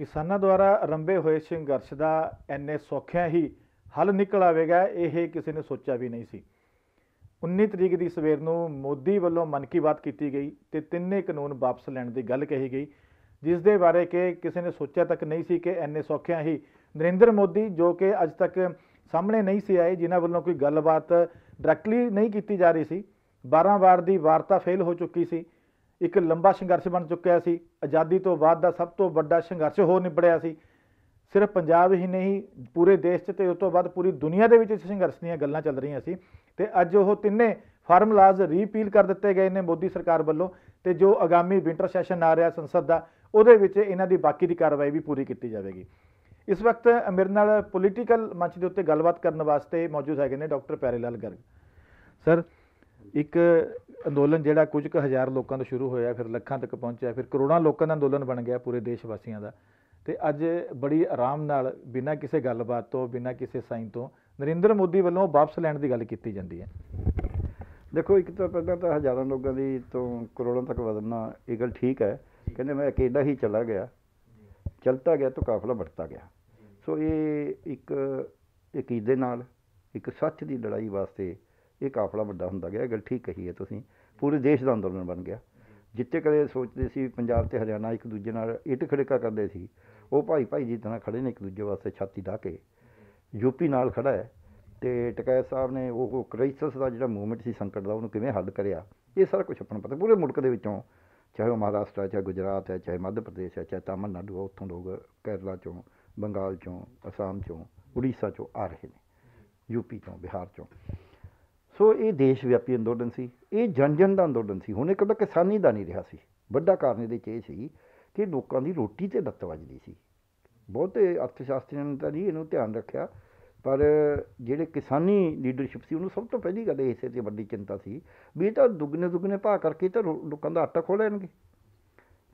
ਕਿਸਾਨਾਂ ਦੁਆਰਾ ਆਰੰਭੇ ਹੋਏ ਸੰਘਰਸ਼ ਦਾ ਐਨੇ ਸੌਖਿਆ ਹੀ ਹੱਲ ਨਿਕਲ ਆਵੇਗਾ ਇਹ ਕਿਸੇ ਨੇ ਸੋਚਿਆ ਵੀ ਨਹੀਂ ਸੀ 19 ਤਰੀਕ ਦੀ ਸਵੇਰ ਨੂੰ ਮੋਦੀ ਵੱਲੋਂ ਮਨ ਕੀ ਬਾਤ ਕੀਤੀ ਗਈ ਤੇ ਤਿੰਨੇ ਕਾਨੂੰਨ ਵਾਪਸ ਲੈਣ ਦੀ ਗੱਲ ਕਹੀ ਗਈ ਜਿਸ ਦੇ ਬਾਰੇ ਕਿ ਕਿਸੇ ਨੇ ਸੋਚਿਆ ਤੱਕ ਨਹੀਂ ਸੀ ਕਿ ਐਨੇ ਸੌਖਿਆ ਹੀ ਨਰਿੰਦਰ ਮੋਦੀ ਜੋ ਕਿ ਅੱਜ ਤੱਕ ਸਾਹਮਣੇ ਨਹੀਂ ਸੀ ਆਏ ਜਿਨ੍ਹਾਂ ਵੱਲੋਂ ਕੋਈ ਗੱਲਬਾਤ ਡਾਇਰੈਕਟਲੀ ਨਹੀਂ ਕੀਤੀ ਜਾ ਰਹੀ ਸੀ 12 ਵਾਰ ਦੀ ਵਾਰਤਾ ਫੇਲ ਹੋ ਚੁੱਕੀ ਸੀ ਇੱਕ ਲੰਬਾ ਸੰਘਰਸ਼ ਬਣ ਚੁੱਕਿਆ ਸੀ ਆਜ਼ਾਦੀ ਤੋਂ ਬਾਅਦ ਦਾ ਸਭ ਤੋਂ ਵੱਡਾ ਸੰਘਰਸ਼ ਹੋ ਨਿਬੜਿਆ ਸੀ ਸਿਰਫ ਪੰਜਾਬ ਹੀ ਨਹੀਂ ਪੂਰੇ ਦੇਸ਼ 'ਚ ਤੇ ਉਸ ਤੋਂ ਬਾਅਦ ਪੂਰੀ ਦੁਨੀਆ ਦੇ ਵਿੱਚ ਇਸ ਸੰਘਰਸ਼ ਦੀਆਂ ਗੱਲਾਂ ਚੱਲ ਰਹੀਆਂ ਸੀ ਤੇ ਅੱਜ ਉਹ ਤਿੰਨੇ ਫਾਰਮੂਲਾਜ਼ ਰੀਪੀਲ ਕਰ ਦਿੱਤੇ ਗਏ ਨੇ ਮੋਦੀ ਸਰਕਾਰ ਵੱਲੋਂ ਤੇ ਜੋ ਆਗਾਮੀ ਵਿੰਟਰ ਸੈਸ਼ਨ ਆ ਰਿਹਾ ਸੰਸਦ ਦਾ ਉਹਦੇ ਵਿੱਚ ਇਹਨਾਂ ਦੀ ਬਾਕੀ ਦੀ ਕਾਰਵਾਈ ਵੀ ਪੂਰੀ ਕੀਤੀ ਜਾਵੇਗੀ ਇਸ ਵਕਤ ਮੇਰੇ ਨਾਲ ਪੋਲੀਟੀਕਲ ਮੰਚ ਦੇ ਉੱਤੇ ਗੱਲਬਾਤ ਕਰਨ ਵਾਸਤੇ ਮੌਜੂਦ ਹੈਗੇ ਨੇ ਡਾਕਟਰ ਪੈਰੇਲਾਲ ਗਰਗ ਸਰ ਇੱਕ ਅੰਦੋਲਨ ਜਿਹੜਾ ਕੁਝ ਕੁ ਹਜ਼ਾਰ ਲੋਕਾਂ ਤੋਂ ਸ਼ੁਰੂ ਹੋਇਆ ਫਿਰ ਲੱਖਾਂ ਤੱਕ ਪਹੁੰਚਿਆ ਫਿਰ ਕਰੋੜਾਂ ਲੋਕਾਂ ਦਾ ਅੰਦੋਲਨ ਬਣ ਗਿਆ ਪੂਰੇ ਦੇਸ਼ ਵਾਸੀਆਂ ਦਾ ਤੇ ਅੱਜ ਬੜੀ ਆਰਾਮ ਨਾਲ ਬਿਨਾਂ ਕਿਸੇ ਗੱਲਬਾਤ ਤੋਂ ਬਿਨਾਂ ਕਿਸੇ ਸਾਈਨ ਤੋਂ ਨਰਿੰਦਰ ਮੋਦੀ ਵੱਲੋਂ ਵਾਪਸ ਲੈਣ ਦੀ ਗੱਲ ਕੀਤੀ ਜਾਂਦੀ ਹੈ ਦੇਖੋ ਇੱਕ ਤਾਂ ਪਹਿਲਾਂ ਤਾਂ ਹਜ਼ਾਰਾਂ ਲੋਕਾਂ ਦੀ ਤੋਂ ਕਰੋੜਾਂ ਤੱਕ ਵਧਣਾ ਇਹ ਗੱਲ ਠੀਕ ਹੈ ਕਹਿੰਦੇ ਮੈਂ ਅਕੇਲਾ ਹੀ ਚਲਾ ਗਿਆ ਚਲਤਾ ਗਿਆ ਤਾਂ ਕਾਫਲਾ ਵੱਟਦਾ ਗਿਆ ਸੋ ਇਹ ਇੱਕ ਇਕੀਦੇ ਨਾਲ ਇੱਕ ਸੱਚ ਦੀ ਲੜਾਈ ਵਾਸਤੇ ਇਹ ਕਾਫਲਾ ਵੱਡਾ ਹੁੰਦਾ ਗਿਆ ਇਹ ਗੱਲ ਠੀਕ ਕਹੀ ਹੈ ਤੁਸੀਂ ਪੂਰੇ ਦੇਸ਼ ਦਾ ਅੰਦੋਲਨ ਬਣ ਗਿਆ ਜਿੱਤੇ ਕਦੇ ਸੋਚਦੇ ਸੀ ਪੰਜਾਬ ਤੇ ਹਰਿਆਣਾ ਇੱਕ ਦੂਜੇ ਨਾਲ ਇੱਟ ਖੜਕਾ ਕਰਦੇ ਸੀ ਉਹ ਭਾਈ ਭਾਈ ਜੀ ਤਰ੍ਹਾਂ ਖੜੇ ਨੇ ਇੱਕ ਦੂਜੇ ਵਾਸਤੇ ਛਾਤੀ ਢਾ ਕੇ ਯੂਪੀ ਨਾਲ ਖੜਾ ਹੈ ਤੇ ਟਕੈਤ ਸਾਹਿਬ ਨੇ ਉਹ ਕ੍ਰਾਈਸਿਸ ਦਾ ਜਿਹੜਾ ਮੂਵਮੈਂਟ ਸੀ ਸੰਕਟ ਦਾ ਉਹਨੂੰ ਕਿਵੇਂ ਹੱਲ ਕਰਿਆ ਇਹ ਸਾਰਾ ਕੁਝ ਆਪਣਾ ਪਤਾ ਪੂਰੇ ਮੁਲਕ ਦੇ ਵਿੱਚੋਂ ਚਾਹੇ ਉਹ ਮਹਾਰਾਸ਼ਟਰ ਚਾਹੇ ਗੁਜਰਾਤ ਹੈ ਚਾਹੇ ਮੱਧ ਪ੍ਰਦੇਸ਼ ਹੈ ਚਾਹੇ ਤਾਮਿਲਨਾਡੂ ਹੈ ਉੱਥੋਂ ਲੋਕ ਕੇਰਲਾ ਚੋਂ ਬੰਗਾਲ ਚੋਂ ਅਸਾਮ ਚੋਂ ਉੜੀਸਾ ਚੋਂ ਆ ਰਹੇ ਨੇ ਯੂਪੀ ਤੋਂ ਬਿਹਾਰ ਚੋਂ ਸੋ ਇਹ ਦੇਸ਼ ਵਿਆਪੀ ਅੰਦੋਲਨ ਸੀ ਇਹ ਜਨ ਜਨ ਦਾ ਅੰਦੋਲਨ ਸੀ ਹੁਣ ਇਹ ਕੱਲਾ ਕਿਸਾਨੀ ਦਾ ਨਹੀਂ ਰਿਹਾ ਸੀ ਵੱਡਾ ਕਾਰਨ ਇਹਦੇ 'ਚ ਇਹ ਸੀ ਕਿ ਲੋਕਾਂ ਦੀ ਰੋਟੀ ਤੇ ਲੱਤ ਵੱਜਦੀ ਸੀ ਬਹੁਤੇ ਅਰਥਸ਼ਾਸਤਰੀਆਂ ਨੇ ਤਾਂ ਨਹੀਂ ਇਹਨੂੰ ਧਿਆਨ ਰੱਖਿਆ ਪਰ ਜਿਹੜੇ ਕਿਸਾਨੀ ਲੀਡਰਸ਼ਿਪ ਸੀ ਉਹਨੂੰ ਸਭ ਤੋਂ ਪਹਿਲੀ ਗੱਲ ਇਸੇ ਤੇ ਵੱਡੀ ਚਿੰਤਾ ਸੀ ਵੀ ਇਹ ਤਾਂ ਦੁੱਗਨੇ ਦੁੱਗਨੇ ਭਾਅ ਕਰਕੇ ਤਾਂ ਲੋਕਾਂ ਦਾ ਆਟਾ ਖੋਲ ਲੈਣਗੇ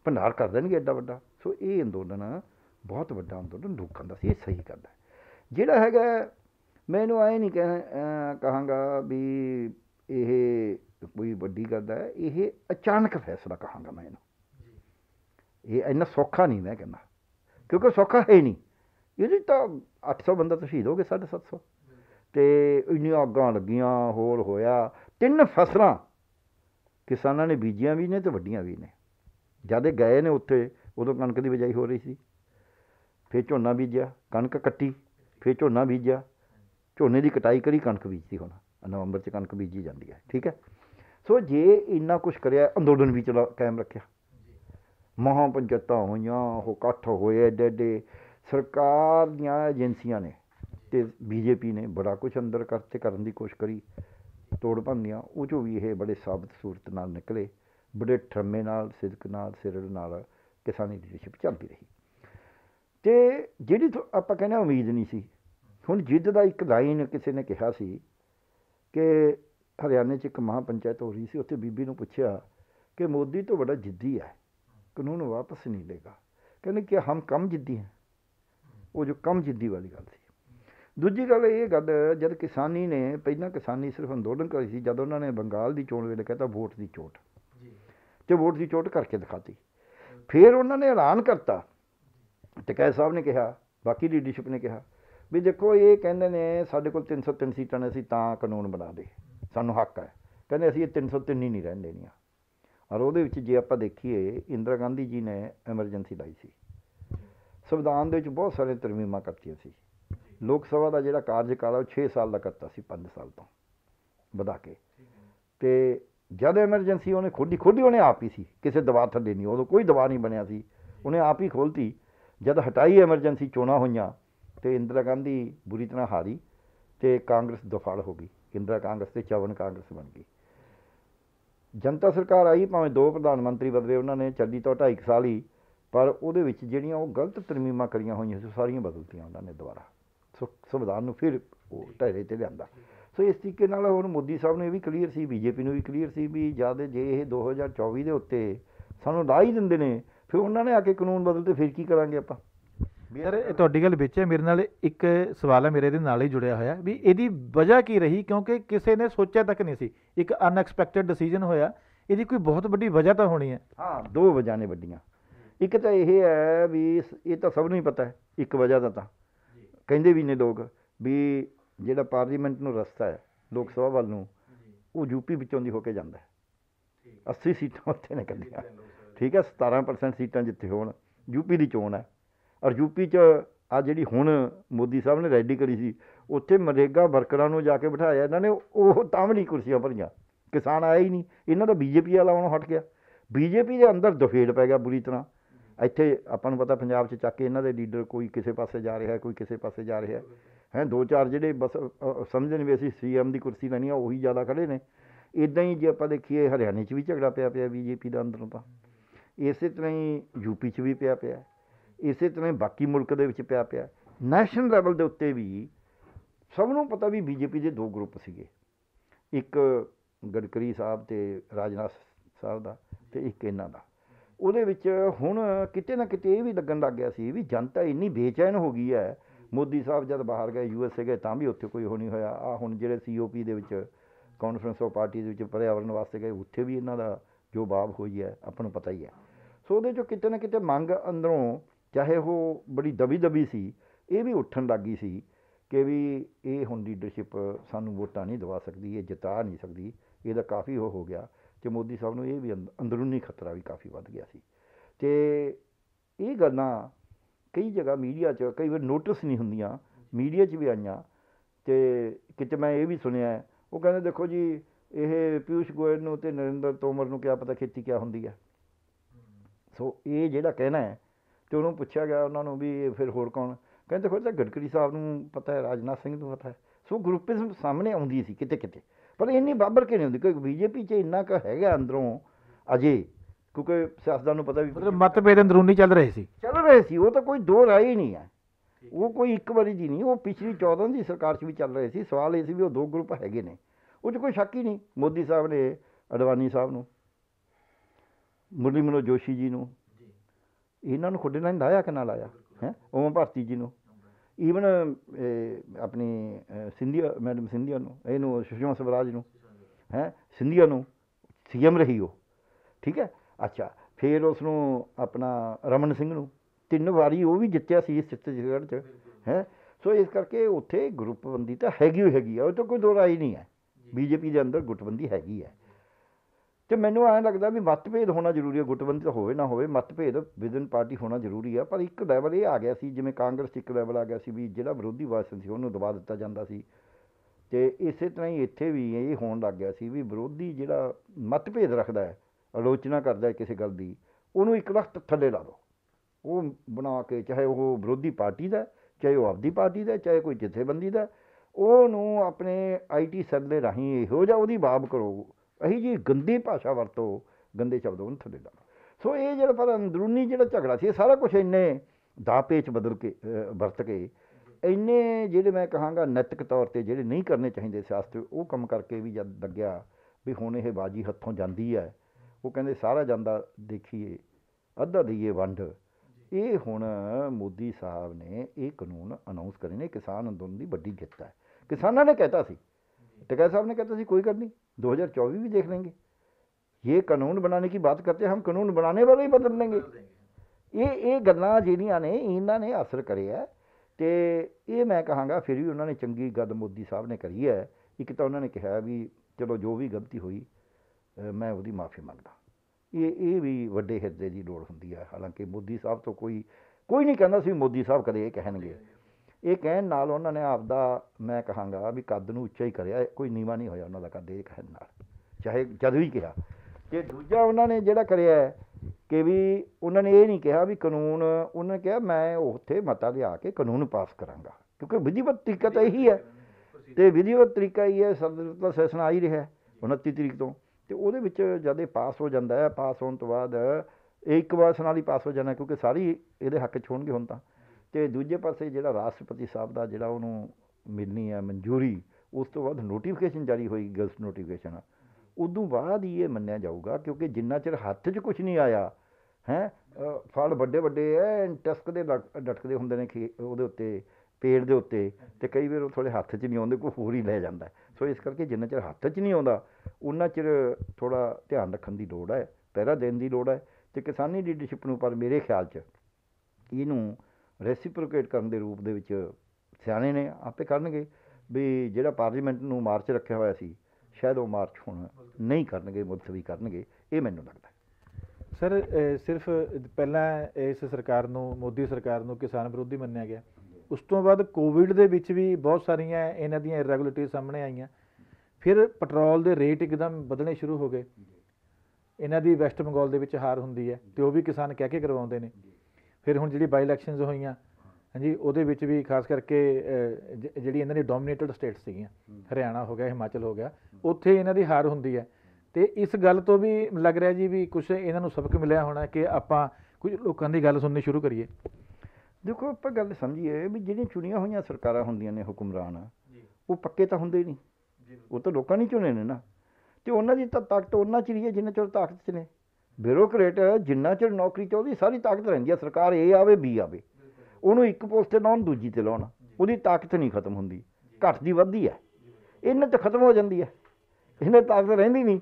ਭੰਡਾਰ ਕਰ ਦੇਣਗੇ ਐਡਾ ਵੱਡਾ ਸੋ ਇਹ ਅੰਦੋਲਨ ਬਹੁਤ ਵੱਡਾ ਅੰਦੋਲਨ ਲੋਕਾਂ ਦਾ ਸੀ ਇਹ ਸਹੀ ਕਰਦਾ ਜਿਹੜਾ ਹੈਗਾ ਮੈਨੂੰ ਐ ਨਹੀਂ ਕਹ ਕਹਾਂਗਾ ਵੀ ਇਹ ਕੋਈ ਵੱਡੀ ਗੱਲ ਹੈ ਇਹ ਅਚਾਨਕ ਫੈਸਲਾ ਕਹਾਂਗਾ ਮੈਂ ਇਹਨੂੰ ਇਹ ਇੰਨਾ ਸੌਖਾ ਨਹੀਂ ਮੈਂ ਕਹਿੰਦਾ ਕਿਉਂਕਿ ਸੌਖਾ ਹੈ ਨਹੀਂ ਇਹਦੇ ਤਾਂ 800 ਬੰਦਾ ਤੁਸੀਂ ਸ਼ਹੀਦ ਹੋ 750 ਤੇ ਇੰਨੀਆਂ ਅੱਗਾਂ ਲੱਗੀਆਂ ਹੋਰ ਹੋਇਆ ਤਿੰਨ ਫਸਲਾਂ ਕਿਸਾਨਾਂ ਨੇ ਬੀਜੀਆਂ ਵੀ ਨੇ ਤੇ ਵੱਡੀਆਂ ਵੀ ਨੇ ਜਦ ਗਏ ਨੇ ਉੱਥੇ ਉਦੋਂ ਕਣਕ ਦੀ ਬਿਜਾਈ ਹੋ ਰਹੀ ਸੀ ਫੇਰ ਝੋਨਾ ਬੀਜਿਆ ਕਣਕ ਕੱਟੀ ਫੇਰ ਝੋਨਾ ਬੀਜਿਆ ਝੋਨੇ ਦੀ ਕਟਾਈ ਕਰੀ ਕਣਕ ਬੀਜਦੀ ਹੁਣ ਨਵੰਬਰ 'ਚ ਕਣਕ ਬੀਜੀ ਜਾਂਦੀ ਹੈ ਠੀਕ ਹੈ ਸੋ ਜੇ ਇੰਨਾ ਕੁਝ ਕਰਿਆ ਅੰਦੋਲਨ ਵੀ ਚਲਾ ਕਾਇਮ ਰੱਖਿਆ ਮਹਾ ਪੰਚਾਇਤਾਂ ਹੋਈਆਂ ਉਹ ਇਕੱਠ ਹੋਏ ਡੇਡੇ ਸਰਕਾਰ ਦੀਆਂ ਏਜੰਸੀਆਂ ਨੇ ਤੇ ਬੀਜੇਪੀ ਨੇ ਬੜਾ ਕੁਝ ਅੰਦਰ ਕਰਤੇ ਕਰਨ ਦੀ ਕੋਸ਼ਿਸ਼ ਕਰੀ ਤੋੜ ਭੰਦੀਆਂ ਉਹ ਜੋ ਵੀ ਇਹ ਬੜੇ ਸਾਬਤ ਸੂਰਤ ਨਾਲ ਨਿਕਲੇ ਬੜੇ ਠਰਮੇ ਨਾਲ ਸਿਦਕ ਨਾਲ ਸਿਰੜ ਨਾਲ ਕਿਸਾਨੀ ਲੀਡਰਸ਼ਿਪ ਚੱਲਦੀ ਰਹੀ ਤੇ ਜਿਹੜੀ ਆਪਾਂ ਕਹਿੰਦੇ ਉਮੀਦ ਨਹੀਂ ਸੀ ਹੁਣ ਜਿੱਦ ਦਾ ਇੱਕ ਲਾਈਨ ਕਿਸੇ ਨੇ ਕਿਹਾ ਸੀ ਕਿ ਹਰਿਆਣੇ 'ਚ ਇੱਕ ਮਹਾ ਪੰਚਾਇਤ ਹੋ ਰਹੀ ਸੀ ਉੱਥੇ ਬੀਬੀ ਨੂੰ ਪੁੱਛਿਆ ਕਿ ਮੋਦੀ ਤੋਂ ਵੱਡਾ ਜਿੱਦੀ ਹੈ ਕਾਨੂੰਨ ਵਾਪਸ ਨਹੀਂ ਲੇਗਾ ਕਹਿੰਦੇ ਕਿ ਹਮ ਕਮ ਜਿੱਦੀ ਹੈ ਉਹ ਜੋ ਕਮ ਜਿੱਦੀ ਵਾਲੀ ਗੱਲ ਸੀ ਦੂਜੀ ਗੱਲ ਇਹ ਗੱਲ ਜਦ ਕਿਸਾਨੀ ਨੇ ਪਹਿਲਾਂ ਕਿਸਾਨੀ ਸਿਰਫ ਅੰਦੋਲਨ ਕਰੀ ਸੀ ਜਦੋਂ ਉਹਨਾਂ ਨੇ ਬੰਗਾਲ ਦੀ ਚੋਣ ਵੇਲੇ ਕਹਤਾ ਵੋਟ ਦੀ ਚੋਟ ਤੇ ਵੋਟ ਦੀ ਚੋਟ ਕਰਕੇ ਦਿਖਾਤੀ ਫਿਰ ਉਹਨਾਂ ਨੇ ਐਲਾਨ ਕਰਤਾ ਤੇ ਕੈ ਸਾਹਿਬ ਨੇ ਕਿਹਾ ਬਾਕੀ ਲੀਡਰਸ਼ਿਪ ਨੇ ਕਿਹਾ ਵੀ ਦੇਖੋ ਇਹ ਕਹਿੰਦੇ ਨੇ ਸਾਡੇ ਕੋਲ 303 ਸੀਟਾਂ ਨੇ ਅਸੀਂ ਤਾਂ ਕਾਨੂੰਨ ਬਣਾ ਦੇ ਸਾਨੂੰ ਹੱਕ ਹੈ ਕਹਿੰਦੇ ਅਸੀਂ ਇਹ 303 ਹੀ ਨਹੀਂ ਰਹਿਣ ਦੇਣੀਆਂ ਔਰ ਉਹਦੇ ਵਿੱਚ ਜੇ ਆਪਾਂ ਦੇਖੀਏ ਇੰਦਰਾ ਗਾਂਧੀ ਜੀ ਨੇ ਐਮਰਜੈਂਸੀ ਲਾਈ ਸੀ ਸੰਵਿਧਾਨ ਦੇ ਵਿੱਚ ਬਹੁਤ ਸਾਰੇ ਤਰਮੀਮਾਂ ਕਰਤੀਆਂ ਸੀ ਲੋਕ ਸਭਾ ਦਾ ਜਿਹੜਾ ਕਾਰਜਕਾਲ ਆ ਉਹ 6 ਸਾਲ ਦਾ ਕਰਤਾ ਸੀ 5 ਸਾਲ ਤੋਂ ਵਧਾ ਕੇ ਤੇ ਜਦ ਐਮਰਜੈਂਸੀ ਉਹਨੇ ਖੁਦ ਹੀ ਖੁਦ ਹੀ ਉਹਨੇ ਆਪ ਹੀ ਸੀ ਕਿਸੇ ਦਬਾਅ ਥੱਲੇ ਨਹੀਂ ਉਦੋਂ ਕੋਈ ਦਬਾਅ ਨਹੀਂ ਬਣਿਆ ਸੀ ਉਹਨੇ ਆਪ ਹੀ ਖੋਲਤੀ ਜਦ ਹਟਾਈ ਐਮਰਜੈਂਸੀ ਚੋਣਾ ਹੋਈਆਂ ਤੇ ਇੰਦਰਾ ਗਾਂਧੀ ਬੁਰੀ ਤਰ੍ਹਾਂ ਹਾਰੀ ਤੇ ਕਾਂਗਰਸ ਦਫਾਲ ਹੋ ਗਈ ਇੰਦਰਾ ਕਾਂਗਰਸ ਤੇ ਚਵਨ ਕਾਂਗਰਸ ਬਣ ਗਈ ਜਨਤਾ ਸਰਕਾਰ ਆਈ ਭਾਵੇਂ ਦੋ ਪ੍ਰਧਾਨ ਮੰਤਰੀ ਬਦਲੇ ਉਹਨਾਂ ਨੇ ਚੱਲੀ ਤਾਂ 2.5 ਸਾਲ ਹੀ ਪਰ ਉਹਦੇ ਵਿੱਚ ਜਿਹੜੀਆਂ ਉਹ ਗਲਤ ਤਰਮੀਮਾਂ ਕਰੀਆਂ ਹੋਈਆਂ ਸੀ ਸਾਰੀਆਂ ਬਦਲਤੀਆਂ ਉਹਨਾਂ ਨੇ ਦੁਬਾਰਾ ਸੋ ਸੰਵਿਧਾਨ ਨੂੰ ਫਿਰ ਉਹ ਢਾਇਰੇ ਤੇ ਲਿਆਂਦਾ ਸੋ ਇਸ ਤਰੀਕੇ ਨਾਲ ਹੁਣ ਮੋਦੀ ਸਾਹਿਬ ਨੂੰ ਇਹ ਵੀ ਕਲੀਅਰ ਸੀ ਬੀਜੇਪੀ ਨੂੰ ਵੀ ਕਲੀਅਰ ਸੀ ਵੀ ਜਦ ਜੇ ਇਹ 2024 ਦੇ ਉੱਤੇ ਸਾਨੂੰ ਲਾ ਹੀ ਦਿੰਦੇ ਨੇ ਫਿਰ ਉਹਨਾਂ ਨੇ ਆ ਕੇ ਕਾਨੂੰਨ ਬਦਲ ਤੇ ਫਿਰ ਕੀ ਕਰਾਂਗੇ ਆਪਾਂ ਸਰ ਤੁਹਾਡੀ ਗੱਲ ਵਿੱਚ ਹੈ ਮੇਰੇ ਨਾਲ ਇੱਕ ਸਵਾਲ ਹੈ ਮੇਰੇ ਦੇ ਨਾਲ ਹੀ ਜੁੜਿਆ ਹੋਇਆ ਵੀ ਇਹਦੀ ਵਜ੍ਹਾ ਕੀ ਰਹੀ ਕਿਉਂਕਿ ਕਿਸੇ ਨੇ ਸੋਚਿਆ ਤੱਕ ਨਹੀਂ ਸੀ ਇੱਕ ਅਨਐਕਸਪੈਕਟਿਡ ਡਿਸੀਜਨ ਹੋਇਆ ਇਹਦੀ ਕੋਈ ਬਹੁਤ ਵੱਡੀ ਵਜ੍ਹਾ ਤਾਂ ਹੋਣੀ ਹੈ ਹਾਂ ਦੋ ਵਜ੍ਹਾ ਨੇ ਵੱਡੀਆਂ ਇੱਕ ਤਾਂ ਇਹ ਹੈ ਵੀ ਇਹ ਤਾਂ ਸਭ ਨੂੰ ਹੀ ਪਤਾ ਹੈ ਇੱਕ ਵਜ੍ਹਾ ਦਾ ਤਾਂ ਕਹਿੰਦੇ ਵੀ ਨੇ ਲੋਕ ਵੀ ਜਿਹੜਾ ਪਾਰਲੀਮੈਂਟ ਨੂੰ ਰਸਤਾ ਹੈ ਲੋਕ ਸਭਾ ਵੱਲ ਨੂੰ ਉਹ ਯੂਪੀ ਵਿੱਚੋਂ ਦੀ ਹੋ ਕੇ ਜਾਂਦਾ ਹੈ 80 ਸੀਟਾਂ ਉੱਥੇ ਨੇ ਕੱਢੀਆਂ ਠੀਕ ਹੈ 17% ਸੀਟਾਂ ਜਿੱਥੇ ਹੋਣ ਯੂਪੀ ਦੀ ਚੋਣ ਹੈ ਔਰ ਯੂਪੀ 'ਚ ਆ ਜਿਹੜੀ ਹੁਣ ਮੋਦੀ ਸਾਹਿਬ ਨੇ ਰੈਡੀ ਕਰੀ ਸੀ ਉੱਥੇ ਮਰੇਗਾ ਵਰਕਰਾਂ ਨੂੰ ਜਾ ਕੇ ਬਿਠਾਇਆ ਇਹਨਾਂ ਨੇ ਉਹ ਤਾਂ ਵੀ ਨਹੀਂ ਕੁਰਸੀਆਂ ਭਰੀਆਂ ਕਿਸਾਨ ਆਇਆ ਹੀ ਨਹੀਂ ਇਹਨਾਂ ਦਾ ਬੀਜੇਪੀ ਵਾਲਾ ਆਉਣੋਂ ਹਟ ਗਿਆ ਬੀਜੇਪੀ ਦੇ ਅੰਦਰ ਦਫੇੜ ਪੈ ਗਿਆ ਬੁਰੀ ਤਰ੍ਹਾਂ ਇੱਥੇ ਆਪਾਂ ਨੂੰ ਪਤਾ ਪੰਜਾਬ 'ਚ ਚੱਕ ਕੇ ਇਹਨਾਂ ਦੇ ਲੀਡਰ ਕੋਈ ਕਿਸੇ ਪਾਸੇ ਜਾ ਰਿਹਾ ਕੋਈ ਕਿਸੇ ਪਾਸੇ ਜਾ ਰਿਹਾ ਹੈ ਦੋ ਚਾਰ ਜਿਹੜੇ ਬਸ ਸਮਝਣ ਵੀ ਅਸੀਂ ਸੀਐਮ ਦੀ ਕੁਰਸੀ ਲੈਣੀ ਆ ਉਹੀ ਜ਼ਿਆਦਾ ਖੜੇ ਨੇ ਇਦਾਂ ਹੀ ਜੇ ਆਪਾਂ ਦੇਖੀਏ ਹਰਿਆਣੇ 'ਚ ਵੀ ਝਗੜਾ ਪਿਆ ਪਿਆ ਬੀਜੇਪੀ ਦਾ ਅੰਦਰੋਂ ਤਾਂ ਇਸੇ ਤਰ੍ਹਾਂ ਹੀ ਯੂਪੀ 'ਚ ਵੀ ਪਿਆ ਪਿਆ ਇਸੇ ਤਰ੍ਹਾਂ ਬਾਕੀ ਮੁਲਕ ਦੇ ਵਿੱਚ ਪਿਆ ਪਿਆ ਨੈਸ਼ਨਲ ਲੈਵਲ ਦੇ ਉੱਤੇ ਵੀ ਸਭ ਨੂੰ ਪਤਾ ਵੀ ਬੀਜੇਪੀ ਦੇ ਦੋ ਗਰੁੱਪ ਸੀਗੇ ਇੱਕ ਗਡਕਰੀ ਸਾਹਿਬ ਤੇ ਰਾਜਨਾਥ ਸਾਹਿਬ ਦਾ ਤੇ ਇੱਕ ਇਹਨਾਂ ਦਾ ਉਹਦੇ ਵਿੱਚ ਹੁਣ ਕਿਤੇ ਨਾ ਕਿਤੇ ਇਹ ਵੀ ਲੱਗਣ ਲੱਗ ਗਿਆ ਸੀ ਵੀ ਜਨਤਾ ਇੰਨੀ ਬੇਚੈਨ ਹੋ ਗਈ ਹੈ ਮੋਦੀ ਸਾਹਿਬ ਜਦ ਬਾਹਰ ਗਏ ਯੂਐਸਏ ਗਏ ਤਾਂ ਵੀ ਉੱਥੇ ਕੋਈ ਹੋਣੀ ਹੋਇਆ ਆ ਹੁਣ ਜਿਹੜੇ ਸੀਓਪੀ ਦੇ ਵਿੱਚ ਕਾਨਫਰੰਸ ਆਫ ਪਾਰਟੀ ਦੇ ਵਿੱਚ ਪਰਿਆਵਰਣ ਵਾਸਤੇ ਗਏ ਉੱਥੇ ਵੀ ਇਹਨਾਂ ਦਾ ਜੋ ਬਾਬ ਹੋਈ ਹੈ ਆਪਾਂ ਨੂੰ ਪਤਾ ਹੀ ਹੈ ਸੋ ਉਹਦੇ ਚੋਂ ਕਿਤੇ ਨਾ ਕਿਤੇ ਮੰਗ ਅੰਦਰੋਂ ਚਾਹੇ ਉਹ ਬੜੀ ਦਬੀ ਦਬੀ ਸੀ ਇਹ ਵੀ ਉੱਠਣ ਲੱਗੀ ਸੀ ਕਿ ਵੀ ਇਹ ਹੁਣ ਲੀਡਰਸ਼ਿਪ ਸਾਨੂੰ ਵੋਟਾਂ ਨਹੀਂ ਦਵਾ ਸਕਦੀ ਇਹ ਜਿਤਾ ਨਹੀਂ ਸਕਦੀ ਇਹਦਾ ਕਾਫੀ ਹੋ ਗਿਆ ਕਿ ਮੋਦੀ ਸਾਹਿਬ ਨੂੰ ਇਹ ਵੀ ਅੰਦਰੂਨੀ ਖਤਰਾ ਵੀ ਕਾਫੀ ਵੱਧ ਗਿਆ ਸੀ ਤੇ ਇਹ ਗੱਲਾਂ ਕਈ ਜਗ੍ਹਾ ਮੀਡੀਆ 'ਚ ਕਈ ਵਾਰ ਨੋਟਿਸ ਨਹੀਂ ਹੁੰਦੀਆਂ ਮੀਡੀਆ 'ਚ ਵੀ ਆਈਆਂ ਤੇ ਕਿਤੇ ਮੈਂ ਇਹ ਵੀ ਸੁਣਿਆ ਉਹ ਕਹਿੰਦੇ ਦੇਖੋ ਜੀ ਇਹ ਪਿਊਸ਼ ਗੋਇਲ ਨੂੰ ਤੇ ਨਰਿੰਦਰ ਤੋਮਰ ਨੂੰ ਕਿਆ ਪਤਾ ਖੇਤੀ ਕਿਆ ਹੁੰਦੀ ਹੈ ਸੋ ਇਹ ਜਿਹੜਾ ਕਹਿਣਾ ਹੈ ਤੇ ਉਹਨੂੰ ਪੁੱਛਿਆ ਗਿਆ ਉਹਨਾਂ ਨੂੰ ਵੀ ਫਿਰ ਹੋਰ ਕੌਣ ਕਹਿੰਦੇ ਖੁਦ ਤਾਂ ਗੜਕੜੀ ਸਾਹਿਬ ਨੂੰ ਪਤਾ ਹੈ ਰਾਜਨਾਥ ਸਿੰਘ ਨੂੰ ਪਤਾ ਹੈ ਸੋ ਗਰੁੱਪਿਸਮ ਸਾਹਮਣੇ ਆਉਂਦੀ ਸੀ ਕਿਤੇ ਕਿਤੇ ਪਰ ਇੰਨੀ ਬਾਬਰ ਕੇ ਨਹੀਂ ਹੁੰਦੀ ਕਿਉਂਕਿ ਬੀਜੇਪੀ 'ਚ ਇੰਨਾ ਕੁ ਹੈਗਾ ਅੰਦਰੋਂ ਅਜੇ ਕਿਉਂਕਿ ਸਿਆਸਤਦਾਨ ਨੂੰ ਪਤਾ ਵੀ ਮਤਲਬ ਮਤਭੇਦ ਅੰਦਰੂਨੀ ਚੱਲ ਰਹੇ ਸੀ ਚੱਲ ਰਹੇ ਸੀ ਉਹ ਤਾਂ ਕੋਈ ਦੋ ਰਾਇ ਹੀ ਨਹੀਂ ਹੈ ਉਹ ਕੋਈ ਇੱਕ ਵਾਰੀ ਦੀ ਨਹੀਂ ਉਹ ਪਿਛਲੀ 14 ਦੀ ਸਰਕਾਰ 'ਚ ਵੀ ਚੱਲ ਰਹੇ ਸੀ ਸਵਾਲ ਇਹ ਸੀ ਵੀ ਉਹ ਦੋ ਗਰੁੱਪ ਹੈਗੇ ਨੇ ਉਹ 'ਚ ਕੋਈ ਸ਼ੱਕ ਹੀ ਨਹੀਂ ਮੋਦੀ ਸਾਹਿਬ ਨੇ ਅਡਵਾਨੀ ਸਾਹਿਬ ਨੂੰ ਮੁਰਲੀ ਮਨੋ ਜੋਸ਼ੀ ਜੀ ਨੂੰ ਇਹਨਾਂ ਨੂੰ ਖੁੱਡੇ ਨਾਲ ਹੀ ਲਾਇਆ ਕਿ ਨਾਲ ਲਾਇਆ ਹੈ ਉਮਾ ਭਾਰਤੀ ਜੀ ਨੂੰ ਈਵਨ ਆਪਣੀ ਸਿੰਧੀਆ ਮੈਡਮ ਸਿੰਧੀਆ ਨੂੰ ਇਹਨੂੰ ਸੁਸ਼ਮਾ ਸਵਰਾਜ ਨੂੰ ਹੈ ਸਿੰਧੀਆ ਨੂੰ ਸੀਐਮ ਰਹੀ ਉਹ ਠੀਕ ਹੈ ਅੱਛਾ ਫਿਰ ਉਸ ਨੂੰ ਆਪਣਾ ਰਮਨ ਸਿੰਘ ਨੂੰ ਤਿੰਨ ਵਾਰੀ ਉਹ ਵੀ ਜਿੱਤਿਆ ਸੀ ਛੱਤੀਸਗੜ੍ਹ 'ਚ ਹੈ ਸੋ ਇਸ ਕਰਕੇ ਉੱਥੇ ਗਰੁੱਪਬੰਦੀ ਤਾਂ ਹੈਗੀ ਹੀ ਹੈਗੀ ਆ ਉਹ ਤਾਂ ਕੋਈ ਦੋਰਾ ਹੀ ਨਹੀਂ ਹੈ ਬੀਜੇਪੀ ਦੇ ਅੰਦਰ ਗੁੱਟਬੰਦੀ ਹੈਗੀ ਹੈ ਤੇ ਮੈਨੂੰ ਐਂ ਲੱਗਦਾ ਵੀ ਮਤਭੇਦ ਹੋਣਾ ਜ਼ਰੂਰੀ ਹੈ ਗੁੱਟਬੰਦੀ ਹੋਵੇ ਨਾ ਹੋਵੇ ਮਤਭੇਦ ਵਿਦਨ ਪਾਰਟੀ ਹੋਣਾ ਜ਼ਰੂਰੀ ਆ ਪਰ ਇੱਕ ਲੈਵਲ ਇਹ ਆ ਗਿਆ ਸੀ ਜਿਵੇਂ ਕਾਂਗਰਸ ਇੱਕ ਲੈਵਲ ਆ ਗਿਆ ਸੀ ਵੀ ਜਿਹੜਾ ਵਿਰੋਧੀ ਵਾਸ਼ਨ ਸੀ ਉਹਨੂੰ ਦਬਾ ਦਿੱਤਾ ਜਾਂਦਾ ਸੀ ਤੇ ਇਸੇ ਤਰ੍ਹਾਂ ਹੀ ਇੱਥੇ ਵੀ ਇਹ ਹੋਣ ਲੱਗ ਗਿਆ ਸੀ ਵੀ ਵਿਰੋਧੀ ਜਿਹੜਾ ਮਤਭੇਦ ਰੱਖਦਾ ਹੈ ਆਲੋਚਨਾ ਕਰਦਾ ਹੈ ਕਿਸੇ ਗੱਲ ਦੀ ਉਹਨੂੰ ਇੱਕ ਵਕਤ ਥੱਲੇ ਲਾ ਦਿਓ ਉਹ ਬਣਾ ਕੇ ਚਾਹੇ ਉਹ ਵਿਰੋਧੀ ਪਾਰਟੀ ਦਾ ਚਾਹੇ ਉਹ ਆਪਦੀ ਪਾਰਟੀ ਦਾ ਚਾਹੇ ਕੋਈ ਜਥੇਬੰਦੀ ਦਾ ਉਹਨੂੰ ਆਪਣੇ ਆਈਟੀ ਸੈੱਲ ਦੇ ਰਾਹੀਂ ਇਹੋ ਜਿਹਾ ਉਹਦੀ ਬਾਬ ਕਰੋ ਅਹੀ ਜੀ ਗੰਦੀ ਭਾਸ਼ਾ ਵਰਤੋ ਗੰਦੇ ਸ਼ਬਦ ਉਹਨਾਂ ਥੱਲੇ ਲਾ ਸੋ ਇਹ ਜਿਹੜਾ ਪਰ ਅੰਦਰੂਨੀ ਜਿਹੜਾ ਝਗੜਾ ਸੀ ਇਹ ਸਾਰਾ ਕੁਝ ਇੰਨੇ ਪੇਚ ਬਦਲ ਕੇ ਵਰਤ ਕੇ ਇੰਨੇ ਜਿਹੜੇ ਮੈਂ ਕਹਾਂਗਾ ਨੈਤਿਕ ਤੌਰ ਤੇ ਜਿਹੜੇ ਨਹੀਂ ਕਰਨੇ ਚਾਹੀਦੇ ਸਿਆਸਤ ਉਹ ਕੰਮ ਕਰਕੇ ਵੀ ਜਦ ਲੱਗਿਆ ਵੀ ਹੁਣ ਇਹ ਬਾਜੀ ਹੱਥੋਂ ਜਾਂਦੀ ਹੈ ਉਹ ਕਹਿੰਦੇ ਸਾਰਾ ਜਾਂਦਾ ਦੇਖੀਏ ਅੱਧਾ ਦਈਏ ਵੰਡ ਇਹ ਹੁਣ ਮੋਦੀ ਸਾਹਿਬ ਨੇ ਇਹ ਕਾਨੂੰਨ ਅਨਾਉਂਸ ਕਰੇ ਨੇ ਕਿਸਾਨ ਅੰਦੋਲਨ ਦੀ ਵੱਡੀ ਜਿੱਤ ਹੈ ਕਿਸਾਨਾਂ ਨੇ ਕਹਿਤਾ ਸੀ ਟਿਕਾ ਸਾਹਿਬ ਨੇ ਕਹਿਤਾ ਸੀ ਕੋਈ ਗੱਲ ਨਹੀਂ 2024 भी देख लेंगे ये ਕਾਨੂੰਨ ਬਣਾਉਣ ਦੀ ਬਾਤ ਕਰਤੇ ਹਮ ਕਾਨੂੰਨ ਬਣਾਉਣੇ ਵਾਲੇ ਹੀ ਬਦਲ ਲੈਂਗੇ ਇਹ ਇਹ ਗੱਲਾਂ ਜਿਹੜੀਆਂ ਨੇ ਇਹਨਾਂ ਨੇ ਅਸਰ ਕਰਿਆ ਤੇ ਇਹ ਮੈਂ ਕਹਾਂਗਾ ਫਿਰ ਵੀ ਉਹਨਾਂ ਨੇ ਚੰਗੀ ਗੱਲ ਮੋਦੀ ਸਾਹਿਬ ਨੇ ਕਰੀ ਹੈ ਇੱਕ ਤਾਂ ਉਹਨਾਂ ਨੇ ਕਿਹਾ ਵੀ ਚਲੋ ਜੋ ਵੀ ਗਲਤੀ ਹੋਈ ਮੈਂ ਉਹਦੀ ਮਾਫੀ ਮੰਗਦਾ ਇਹ ਇਹ ਵੀ ਵੱਡੇ ਹਿਰਦੇ ਦੀ ਲੋੜ ਹੁੰਦੀ ਹੈ ਹਾਲਾਂਕਿ ਮੋਦੀ ਸਾਹਿਬ ਤੋਂ ਕੋਈ ਕੋਈ ਨਹੀਂ ਕਹਿੰਦਾ ਸੀ ਮੋਦੀ ਸਾਹਿਬ ਕਦੇ ਇਹ ਕਹਿਣਗੇ ਇਹ ਕਹਿਣ ਨਾਲ ਉਹਨਾਂ ਨੇ ਆਪ ਦਾ ਮੈਂ ਕਹਾਂਗਾ ਵੀ ਕੱਦ ਨੂੰ ਉੱਚਾ ਹੀ ਕਰਿਆ ਕੋਈ ਨੀਵਾ ਨਹੀਂ ਹੋਇਆ ਉਹਨਾਂ ਦਾ ਕੱਦ ਇਹ ਕਹਿਣ ਨਾਲ ਚਾਹੇ ਜਦ ਵੀ ਕਿਹਾ ਕਿ ਦੂਜਾ ਉਹਨਾਂ ਨੇ ਜਿਹੜਾ ਕਰਿਆ ਕਿ ਵੀ ਉਹਨਾਂ ਨੇ ਇਹ ਨਹੀਂ ਕਿਹਾ ਵੀ ਕਾਨੂੰਨ ਉਹਨਾਂ ਨੇ ਕਿਹਾ ਮੈਂ ਉੱਥੇ ਮਤਾ ਲਿਆ ਕੇ ਕਾਨੂੰਨ ਪਾਸ ਕਰਾਂਗਾ ਕਿਉਂਕਿ ਵਿਧੀਵਤ ਤਰੀਕਾ ਤਾਂ ਇਹੀ ਹੈ ਤੇ ਵਿਧੀਵਤ ਤਰੀਕਾ ਹੀ ਹੈ ਸੰਸਦ ਦਾ ਸੈਸ਼ਨ ਆ ਹੀ ਰਿਹਾ 29 ਤਰੀਕ ਤੋਂ ਤੇ ਉਹਦੇ ਵਿੱਚ ਜਦ ਇਹ ਪਾਸ ਹੋ ਜਾਂਦਾ ਹੈ ਪਾਸ ਹੋਣ ਤੋਂ ਬਾਅਦ ਇਹ ਇੱਕ ਵਾਰ ਸਨਾਲੀ ਪਾਸ ਹੋ ਜਾਣਾ ਕਿਉਂਕਿ ਸਾਰੀ ਇਹਦੇ ਹੱਕ 'ਚ ਹੋਣਗੇ ਹੁਣ ਤਾਂ ਤੇ ਦੂਜੇ ਪਾਸੇ ਜਿਹੜਾ ਰਾਸ਼ਟਰਪਤੀ ਸਾਹਿਬ ਦਾ ਜਿਹੜਾ ਉਹਨੂੰ ਮਿਲਣੀ ਹੈ ਮਨਜ਼ੂਰੀ ਉਸ ਤੋਂ ਬਾਅਦ ਨੋਟੀਫਿਕੇਸ਼ਨ ਜਾਰੀ ਹੋਈ ਗਜ਼ਟ ਨੋਟੀਫਿਕੇਸ਼ਨ ਉਦੋਂ ਬਾਅਦ ਹੀ ਇਹ ਮੰਨਿਆ ਜਾਊਗਾ ਕਿਉਂਕਿ ਜਿੰਨਾ ਚਿਰ ਹੱਥ 'ਚ ਕੁਝ ਨਹੀਂ ਆਇਆ ਹੈ ਫਲ ਵੱਡੇ ਵੱਡੇ ਐ ਇੰਟਸਕ ਦੇ ਡਟਕਦੇ ਹੁੰਦੇ ਨੇ ਕਿ ਉਹਦੇ ਉੱਤੇ ਪੇੜ ਦੇ ਉੱਤੇ ਤੇ ਕਈ ਵਾਰ ਉਹ ਥੋੜੇ ਹੱਥ 'ਚ ਨਹੀਂ ਆਉਂਦੇ ਕੋਈ ਹੋਰ ਹੀ ਲੈ ਜਾਂਦਾ ਸੋ ਇਸ ਕਰਕੇ ਜਿੰਨਾ ਚਿਰ ਹੱਥ 'ਚ ਨਹੀਂ ਆਉਂਦਾ ਉਹਨਾਂ ਚਿਰ ਥੋੜਾ ਧਿਆਨ ਰੱਖਣ ਦੀ ਲੋੜ ਹੈ ਪਹਿਰਾ ਦੇਣ ਦੀ ਲੋੜ ਹੈ ਤੇ ਕਿਸਾਨੀ ਲੀਡਰਸ਼ਿਪ ਨੂੰ ਪਰ ਮੇਰੇ ਖਿਆਲ 'ਚ ਇਹਨੂੰ ਰੈਸੀਪ੍ਰੋਕੇਟ ਕਰਨ ਦੇ ਰੂਪ ਦੇ ਵਿੱਚ ਸਿਆਣੇ ਨੇ ਆਪੇ ਕਰਨਗੇ ਵੀ ਜਿਹੜਾ ਪਾਰਲੀਮੈਂਟ ਨੂੰ ਮਾਰਚ ਰੱਖਿਆ ਹੋਇਆ ਸੀ ਸ਼ਾਇਦ ਉਹ ਮਾਰਚ ਹੁਣ ਨਹੀਂ ਕਰਨਗੇ ਮੁਲਤਵੀ ਕਰਨਗੇ ਇਹ ਮੈਨੂੰ ਲੱਗਦਾ ਸਰ ਸਿਰਫ ਪਹਿਲਾਂ ਇਸ ਸਰਕਾਰ ਨੂੰ ਮੋਦੀ ਸਰਕਾਰ ਨੂੰ ਕਿਸਾਨ ਵਿਰੋਧੀ ਮੰਨਿਆ ਗਿਆ ਉਸ ਤੋਂ ਬਾਅਦ ਕੋਵਿਡ ਦੇ ਵਿੱਚ ਵੀ ਬਹੁਤ ਸਾਰੀਆਂ ਇਹਨਾਂ ਦੀਆਂ ਇਰੈਗੂਲਰਿਟੀ ਸਾਹਮਣੇ ਆਈਆਂ ਫਿਰ ਪੈਟਰੋਲ ਦੇ ਰੇਟ ਇੱਕਦਮ ਵਧਣੇ ਸ਼ੁਰੂ ਹੋ ਗਏ ਇਹਨਾਂ ਦੀ ਵੈਸਟ ਬੰਗਾਲ ਦੇ ਵਿੱਚ ਹਾਰ ਹੁੰਦੀ ਹੈ ਤੇ ਉਹ ਵੀ ਕਿਸਾਨ ਕਹਿ ਕੇ ਕਰਵਾਉਂਦੇ ਨੇ ਫਿਰ ਹੁਣ ਜਿਹੜੀ ਬਾਈ ਇਲੈਕਸ਼ਨਸ ਹੋਈਆਂ ਹਾਂਜੀ ਉਹਦੇ ਵਿੱਚ ਵੀ ਖਾਸ ਕਰਕੇ ਜਿਹੜੀ ਇਹਨਾਂ ਦੀ ਡੋਮੀਨੇਟਡ ਸਟੇਟਸ ਸੀਗੀਆਂ ਹਰਿਆਣਾ ਹੋ ਗਿਆ ਹਿਮਾਚਲ ਹੋ ਗਿਆ ਉੱਥੇ ਇਹਨਾਂ ਦੀ ਹਾਰ ਹੁੰਦੀ ਹੈ ਤੇ ਇਸ ਗੱਲ ਤੋਂ ਵੀ ਲੱਗ ਰਿਹਾ ਜੀ ਵੀ ਕੁਝ ਇਹਨਾਂ ਨੂੰ ਸਬਕ ਮਿਲਿਆ ਹੋਣਾ ਕਿ ਆਪਾਂ ਕੁਝ ਲੋਕਾਂ ਦੀ ਗੱਲ ਸੁਣਨੀ ਸ਼ੁਰੂ ਕਰੀਏ ਦੇਖੋ ਆਪਾਂ ਗੱਲ ਸਮਝੀਏ ਵੀ ਜਿਹੜੀਆਂ ਚੁਣੀਆਂ ਹੋਈਆਂ ਸਰਕਾਰਾਂ ਹੁੰਦੀਆਂ ਨੇ ਹੁਕਮਰਾਨ ਉਹ ਪੱਕੇ ਤਾਂ ਹੁੰਦੇ ਨਹੀਂ ਉਹ ਤਾਂ ਲੋਕਾਂ ਨੇ ਚੁਣੇ ਨੇ ਨਾ ਤੇ ਉਹਨਾਂ ਦੀ ਤਾਂ ਤਾਕਤ ਉਹਨਾਂ ਚ ਰਹੀ ਹੈ ਜਿੰਨਾ ਚਿਰ ਤਾਕਤ ਚ ਨੇ ਬਿਊਰੋਕਰੇਟ ਜਿੰਨਾ ਚਿਰ ਨੌਕਰੀ 'ਚ ਉਹਦੀ ਸਾਰੀ ਤਾਕਤ ਰਹਿੰਦੀ ਹੈ ਸਰਕਾਰ ਇਹ ਆਵੇ ਬੀ ਆਵੇ ਉਹਨੂੰ ਇੱਕ ਪੋਸਟ ਤੇ ਲਾਉਣ ਦੂਜੀ ਤੇ ਲਾਉਣਾ ਉਹਦੀ ਤਾਕਤ ਨਹੀਂ ਖਤਮ ਹੁੰਦੀ ਘਟਦੀ ਵੱਧਦੀ ਹੈ ਇਹਨੇ ਤਾਂ ਖਤਮ ਹੋ ਜਾਂਦੀ ਹੈ ਇਹਨੇ ਤਾਕਤ ਰਹਿੰਦੀ ਨਹੀਂ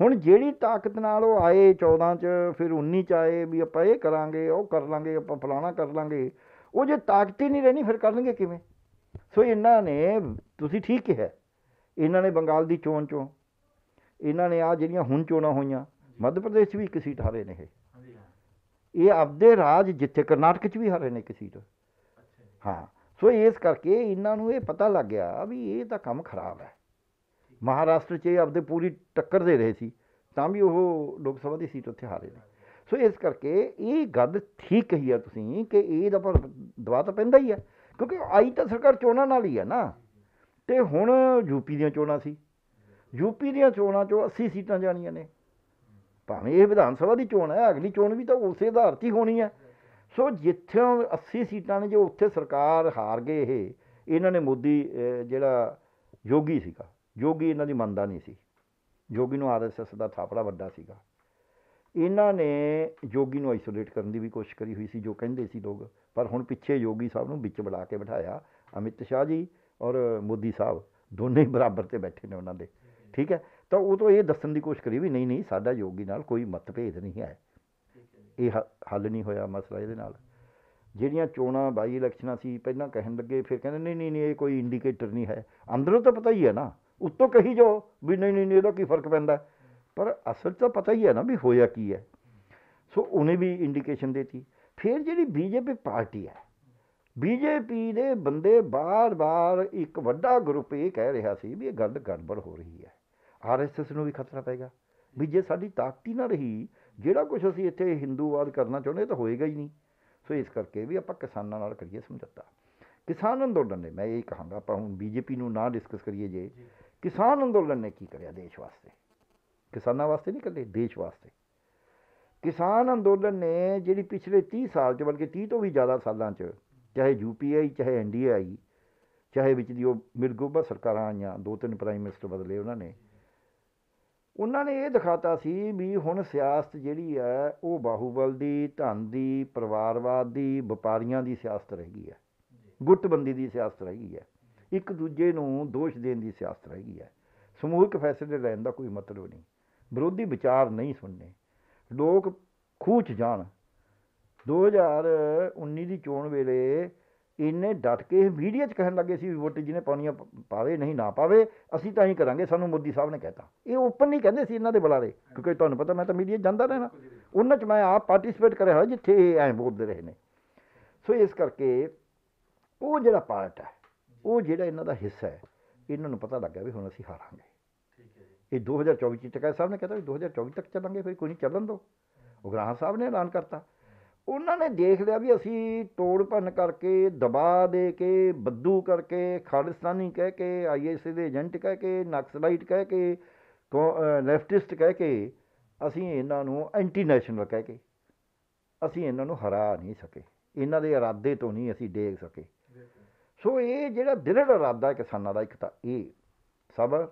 ਹੁਣ ਜਿਹੜੀ ਤਾਕਤ ਨਾਲ ਉਹ ਆਏ 14 ਚ ਫਿਰ 19 ਚ ਆਏ ਵੀ ਆਪਾਂ ਇਹ ਕਰਾਂਗੇ ਉਹ ਕਰ ਲਾਂਗੇ ਆਪਾਂ ਫਲਾਣਾ ਕਰ ਲਾਂਗੇ ਉਹ ਜੇ ਤਾਕਤ ਹੀ ਨਹੀਂ ਰਹਿਣੀ ਫਿਰ ਕਰਨਗੇ ਕਿਵੇਂ ਸੋ ਇਹਨਾਂ ਨੇ ਤੁਸੀਂ ਠੀਕ ਕਿਹਾ ਇਹਨਾਂ ਨੇ ਬੰਗਾਲ ਦੀ ਚੋਣ ਚੋਂ ਇਹਨਾਂ ਨੇ ਆ ਜਿਹੜੀਆਂ ਹੁਣ ਚੋਣਾਂ ਹੋਈਆਂ ਮੱਧ ਪ੍ਰਦੇਸ਼ ਵੀ ਇੱਕ ਸੀਟ ਹਾਰੇ ਨੇ ਇਹ ਇਹ ਆਪਦੇ ਰਾਜ ਜਿੱਥੇ ਕਰਨਾਟਕ 'ਚ ਵੀ ਹਾਰੇ ਨੇ ਇੱਕ ਸੀਟ ਹਾਂ ਸੋ ਇਸ ਕਰਕੇ ਇਹਨਾਂ ਨੂੰ ਇਹ ਪਤਾ ਲੱਗ ਗਿਆ ਵੀ ਇਹ ਤਾਂ ਕੰਮ ਖਰਾਬ ਹੈ ਮਹਾਰਾਸ਼ਟਰ 'ਚ ਇਹ ਆਪਦੇ ਪੂਰੀ ਟੱਕਰ ਦੇ ਰਹੇ ਸੀ ਤਾਂ ਵੀ ਉਹ ਲੋਕ ਸਭਾ ਦੀ ਸੀਟ ਉੱਥੇ ਹਾਰੇ ਨੇ ਸੋ ਇਸ ਕਰਕੇ ਇਹ ਗੱਲ ਠੀਕ ਕਹੀ ਆ ਤੁਸੀਂ ਕਿ ਇਹ ਦਾ ਪਰ ਦਵਾ ਤਾਂ ਪੈਂਦਾ ਹੀ ਆ ਕਿਉਂਕਿ ਆਈ ਤਾਂ ਸਰਕਾਰ ਚੋਣਾਂ ਨਾਲ ਹੀ ਆ ਨਾ ਤੇ ਹੁਣ ਯੂਪੀ ਦੀਆਂ ਚੋਣਾਂ ਸੀ ਯੂਪੀ ਦੀਆਂ ਚੋਣਾਂ 'ਚੋਂ 80 ਸੀਟਾਂ ਜਾਣੀਆਂ ਨੇ ਭਾਵੇਂ ਇਹ ਵਿਧਾਨ ਸਭਾ ਦੀ ਚੋਣ ਹੈ ਅਗਲੀ ਚੋਣ ਵੀ ਤਾਂ ਉਸੇ ਆਧਾਰ 'ਤੇ ਹੋਣੀ ਹੈ ਸੋ ਜਿੱਥੇ 80 ਸੀਟਾਂ ਨੇ ਜੋ ਉੱਥੇ ਸਰਕਾਰ ਹਾਰ ਗਏ ਇਹ ਇਹਨਾਂ ਨੇ ਮੋਦੀ ਜਿਹੜਾ ਯੋਗੀ ਸੀਗਾ ਯੋਗੀ ਇਹਨਾਂ ਦੀ ਮੰਨਦਾ ਨਹੀਂ ਸੀ ਯੋਗੀ ਨੂੰ ਆਰਐਸਐਸ ਦਾ ਥਾਪੜਾ ਵੱਡਾ ਸੀਗਾ ਇਹਨਾਂ ਨੇ ਯੋਗੀ ਨੂੰ ਆਈਸੋਲੇਟ ਕਰਨ ਦੀ ਵੀ ਕੋਸ਼ਿਸ਼ ਕਰੀ ਹੋਈ ਸੀ ਜੋ ਕਹਿੰਦੇ ਸੀ ਲੋਕ ਪਰ ਹੁਣ ਪਿੱਛੇ ਯੋਗੀ ਸਾਹਿਬ ਨੂੰ ਵਿੱਚ ਬੁਲਾ ਕੇ ਬਿਠਾਇਆ ਅਮਿਤ ਸ਼ਾਹ ਜੀ ਔਰ ਮੋਦੀ ਸਾਹਿਬ ਦੋਨੇ ਹੀ ਬਰਾਬਰ ਤੇ ਬੈਠੇ ਨੇ ਉਹਨਾਂ ਦੇ ਠੀਕ ਹੈ ਤਾਂ ਉਹ ਤੋਂ ਇਹ ਦੱਸਣ ਦੀ ਕੋਸ਼ਿਸ਼ ਕਰੀ ਵੀ ਨਹੀਂ ਨਹੀਂ ਸਾਡਾ ਯੋਗੀ ਨਾਲ ਕੋਈ ਮਤਭੇਦ ਨਹੀਂ ਹੈ ਇਹ ਹੱਲ ਨਹੀਂ ਹੋਇਆ ਮਸਲਾ ਇਹਦੇ ਨਾਲ ਜਿਹੜੀਆਂ ਚੋਣਾਂ ਬਾਈ ਇਲੈਕਸ਼ਨਾਂ ਸੀ ਪਹਿਲਾਂ ਕਹਿਣ ਲੱਗੇ ਫਿਰ ਕਹਿੰਦੇ ਨਹੀਂ ਨਹੀਂ ਨਹੀਂ ਇਹ ਕੋਈ ਇੰਡੀਕੇਟਰ ਨਹੀਂ ਹੈ ਅੰਦਰੋਂ ਤਾਂ ਪਤਾ ਹੀ ਹੈ ਨਾ ਉੱਤੋਂ ਕਹੀ ਜੋ ਵੀ ਨਹੀਂ ਨਹੀਂ ਇਹਦਾ ਕੀ ਫਰਕ ਪੈਂਦਾ ਪਰ ਅਸਲ ਤਾਂ ਪਤਾ ਹੀ ਹੈ ਨਾ ਵੀ ਹੋਇਆ ਕੀ ਹੈ ਸੋ ਉਹਨੇ ਵੀ ਇੰਡੀਕੇਸ਼ਨ ਦਿੱਤੀ ਫਿਰ ਜਿਹੜੀ ਬੀਜੇਪੀ ਪਾਰਟੀ ਹੈ ਬੀਜੇਪੀ ਦੇ ਬੰਦੇ ਬਾਰ-ਬਾਰ ਇੱਕ ਵੱਡਾ ਗਰੁੱਪ ਇਹ ਕਹਿ ਰਿਹਾ ਸੀ ਵੀ ਇਹ ਗੱਲ ਗੜਬੜ ਹੋ ਰਹੀ ਹੈ ਆਰਐਸਐਸ ਨੂੰ ਵੀ ਖਤਰਾ ਪੈਗਾ ਵੀ ਜੇ ਸਾਡੀ ਤਾਕਤ ਹੀ ਨਾ ਰਹੀ ਜਿਹੜਾ ਕੁਝ ਅਸੀਂ ਇੱਥੇ ਹਿੰਦੂਵਾਦ ਕਰਨਾ ਚਾਹੁੰਦੇ ਤਾਂ ਹੋਏਗਾ ਹੀ ਨਹੀਂ ਸੋ ਇਸ ਕਰਕੇ ਵੀ ਆਪਾਂ ਕਿਸਾਨਾਂ ਨਾਲ ਕਰੀਏ ਸਮਝੌਤਾ ਕਿਸਾਨ ਅੰਦੋਲਨ ਨੇ ਮੈਂ ਇਹ ਕਹਾਂਗਾ ਆਪਾਂ ਹੁਣ ਬੀਜੇਪੀ ਨੂੰ ਨਾ ਡਿਸਕਸ ਕਰੀਏ ਜੇ ਕਿਸਾਨ ਅੰਦੋਲਨ ਨੇ ਕੀ ਕਰਿਆ ਦੇਸ਼ ਵਾਸਤੇ ਕਿਸਾਨਾਂ ਵਾਸਤੇ ਨਹੀਂ ਕੱਲੇ ਦੇਸ਼ ਵਾਸਤੇ ਕਿਸਾਨ ਅੰਦੋਲਨ ਨੇ ਜਿਹੜੀ ਪਿਛਲੇ 30 ਸਾਲ ਚ ਬਲਕਿ 30 ਤੋਂ ਵੀ ਜ਼ਿਆਦਾ ਸਾਲਾਂ ਚ ਚਾਹੇ ਯੂਪੀਆਈ ਚਾਹੇ ਐਨਡੀਆਈ ਚਾਹੇ ਵਿੱਚ ਦੀ ਉਹ ਮਿਰਗੋਬਾ ਸਰਕਾਰਾਂ ਆਈਆਂ ਦੋ ਤਿੰਨ ਪ੍ਰਾਈਮ ਮਿਨਿਸਟਰ ਬਦਲੇ ਉਹਨਾਂ ਨੇ ਉਹਨਾਂ ਨੇ ਇਹ ਦਿਖਾਤਾ ਸੀ ਵੀ ਹੁਣ ਸਿਆਸਤ ਜਿਹੜੀ ਹੈ ਉਹ ਬਾਹੂਬਲ ਦੀ ਧਨ ਦੀ ਪਰਿਵਾਰਵਾਦ ਦੀ ਵਪਾਰੀਆਂ ਦੀ ਸਿਆਸਤ ਰਹਿ ਗਈ ਹੈ ਗੁੱਟਬੰਦੀ ਦੀ ਸਿਆਸਤ ਰਹਿ ਗਈ ਹੈ ਇੱਕ ਦੂਜੇ ਨੂੰ ਦੋਸ਼ ਦੇਣ ਦੀ ਸਿਆਸਤ ਰਹਿ ਗਈ ਹੈ ਸਮੂਹਿਕ ਫੈਸਲੇ ਲੈਣ ਦਾ ਕੋਈ ਮਤਲਬ ਨਹੀਂ ਵਿਰੋਧੀ ਵਿਚਾਰ ਨਹੀਂ ਸੁਣਨੇ ਲੋਕ ਖੂਚ ਜਾਣ 2019 ਦੀ ਚੋਣ ਵੇਲੇ ਇੰਨੇ ਡਟ ਕੇ ਮੀਡੀਆ 'ਚ ਕਹਿਣ ਲੱਗੇ ਸੀ ਵੀ ਵੋਟ ਜਿਹਨੇ ਪਾਉਣੀਆਂ ਪਾਵੇ ਨਹੀਂ ਨਾ ਪਾਵੇ ਅਸੀਂ ਤਾਂ ਹੀ ਕਰਾਂਗੇ ਸਾਨੂੰ ਮੋਦੀ ਸਾਹਿਬ ਨੇ ਕਹਿਤਾ ਇਹ ਓਪਨ ਨਹੀਂ ਕਹਿੰਦੇ ਸੀ ਇਹਨਾਂ ਦੇ ਬੁਲਾਰੇ ਕਿਉਂਕਿ ਤੁਹਾਨੂੰ ਪਤਾ ਮੈਂ ਤਾਂ ਮੀਡੀਆ ਜਾਂਦਾ ਰਹਿਣਾ ਉਹਨਾਂ 'ਚ ਮੈਂ ਆਪ ਪਾਰਟਿਸਿਪੇਟ ਕਰਿਆ ਹੋਇਆ ਜਿੱਥੇ ਐ ਬੋਲਦੇ ਰਹੇ ਨੇ ਸੋ ਇਸ ਕਰਕੇ ਉਹ ਜਿਹੜਾ ਪਾਰਟ ਹੈ ਉਹ ਜਿਹੜਾ ਇਹਨਾਂ ਦਾ ਹਿੱਸਾ ਹੈ ਇਹਨਾਂ ਨੂੰ ਪਤਾ ਲੱਗਿਆ ਵੀ ਹੁਣ ਅਸੀਂ ਹਾਰਾਂਗੇ ਇਹ 2024 ਚ ਟਕਾ ਸਾਹਿਬ ਨੇ ਕਹਿੰਦਾ ਵੀ 2024 ਤੱਕ ਚੱਲਾਂਗੇ ਫਿਰ ਕੋਈ ਨਹੀਂ ਚੱਲਣ ਦੋ ਉਗਰਾਹ ਸਾਹਿਬ ਨੇ ਐਲਾਨ ਕਰਤਾ ਉਹਨਾਂ ਨੇ ਦੇਖ ਲਿਆ ਵੀ ਅਸੀਂ ਤੋੜ ਭੰਨ ਕਰਕੇ ਦਬਾ ਦੇ ਕੇ ਬੱਦੂ ਕਰਕੇ ਖਾਲਿਸਤਾਨੀ ਕਹਿ ਕੇ ਆਈਐਸਏ ਦੇ ਏਜੰਟ ਕਹਿ ਕੇ ਨਕਸਲਾਈਟ ਕਹਿ ਕੇ ਲੈਫਟਿਸਟ ਕਹਿ ਕੇ ਅਸੀਂ ਇਹਨਾਂ ਨੂੰ ਐਂਟੀ ਨੈਸ਼ਨਲ ਕਹਿ ਕੇ ਅਸੀਂ ਇਹਨਾਂ ਨੂੰ ਹਰਾ ਨਹੀਂ ਸਕੇ ਇਹਨਾਂ ਦੇ ਇਰਾਦੇ ਤੋਂ ਨਹੀਂ ਅਸੀਂ ਡੇਗ ਸਕੇ ਸੋ ਇਹ ਜਿਹੜਾ ਦਿਲੜ ਇਰਾਦਾ ਕਿਸਾਨਾਂ ਦਾ ਇੱਕ ਤਾਂ ਇਹ ਸਬਰ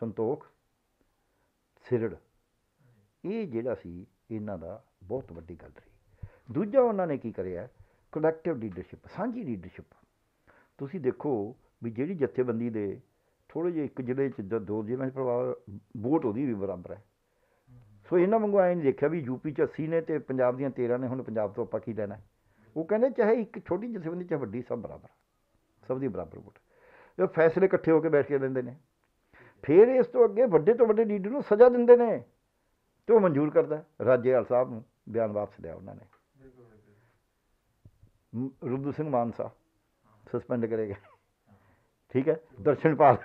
ਸੰਤੋਖ ਸਿਰੜ ਇਹ ਜਿਹੜਾ ਸੀ ਇਹਨਾਂ ਦਾ ਬਹੁਤ ਵੱਡੀ ਗੱਲ ਹੈ ਦੂਜਾ ਉਹਨਾਂ ਨੇ ਕੀ ਕਰਿਆ ਕਲੈਕਟਿਵ ਲੀਡਰਸ਼ਿਪ ਸਾਂਝੀ ਲੀਡਰਸ਼ਿਪ ਤੁਸੀਂ ਦੇਖੋ ਵੀ ਜਿਹੜੀ ਜਥੇਬੰਦੀ ਦੇ ਥੋੜੇ ਜਿਹੇ ਇੱਕ ਜ਼ਿਲ੍ਹੇ 'ਚ ਜਾਂ ਦੋ ਜ਼ਿਲ੍ਹਿਆਂ 'ਚ ਪ੍ਰਭਾਵ ਵੋਟ ਉਹਦੀ ਵੀ ਬਰਾਬਰ ਹੈ ਸੋ ਇਹਨਾਂ ਵਾਂਗੂ ਆਏ ਨਹੀਂ ਦੇਖਿਆ ਵੀ ਯੂਪੀ 'ਚ 80 ਨੇ ਤੇ ਪੰਜਾਬ ਦੀਆਂ 13 ਨੇ ਹੁਣ ਪੰਜਾਬ ਤੋਂ ਆਪਾਂ ਕੀ ਲੈਣਾ ਉਹ ਕਹਿੰਦੇ ਚਾਹੇ ਇੱਕ ਛੋਟੀ ਜਥੇਬੰਦੀ ਚ ਵੱਡੀ ਸਭ ਬਰਾਬਰ ਸਭ ਦੀ ਬਰਾਬਰ ਵੋਟ ਜੋ ਫੈਸਲੇ ਇਕੱਠੇ ਹੋ ਕੇ ਬੈਠ ਕੇ ਲੈਂਦੇ ਨੇ ਫਿਰ ਇਸ ਤੋਂ ਅੱਗੇ ਵੱਡੇ ਤੋਂ ਵੱਡੇ ਲੀਡਰ ਨੂੰ ਸਜ਼ਾ ਦਿੰਦੇ ਨੇ ਤੇ ਉਹ ਮਨਜ਼ੂਰ ਕਰਦਾ ਰਾਜੇ ਹਾਲ ਸਾਹਿਬ ਨੂੰ ਬਿਆਨ ਵਾਪਸ ਲਿਆ ਉਹਨਾਂ ਨੇ ਰੁਬਦੂ ਸਿੰਘ ਮਾਨਸਾ ਸਸਪੈਂਡ ਕਰੇਗਾ ਠੀਕ ਹੈ ਦਰਸ਼ਨਪਾਲ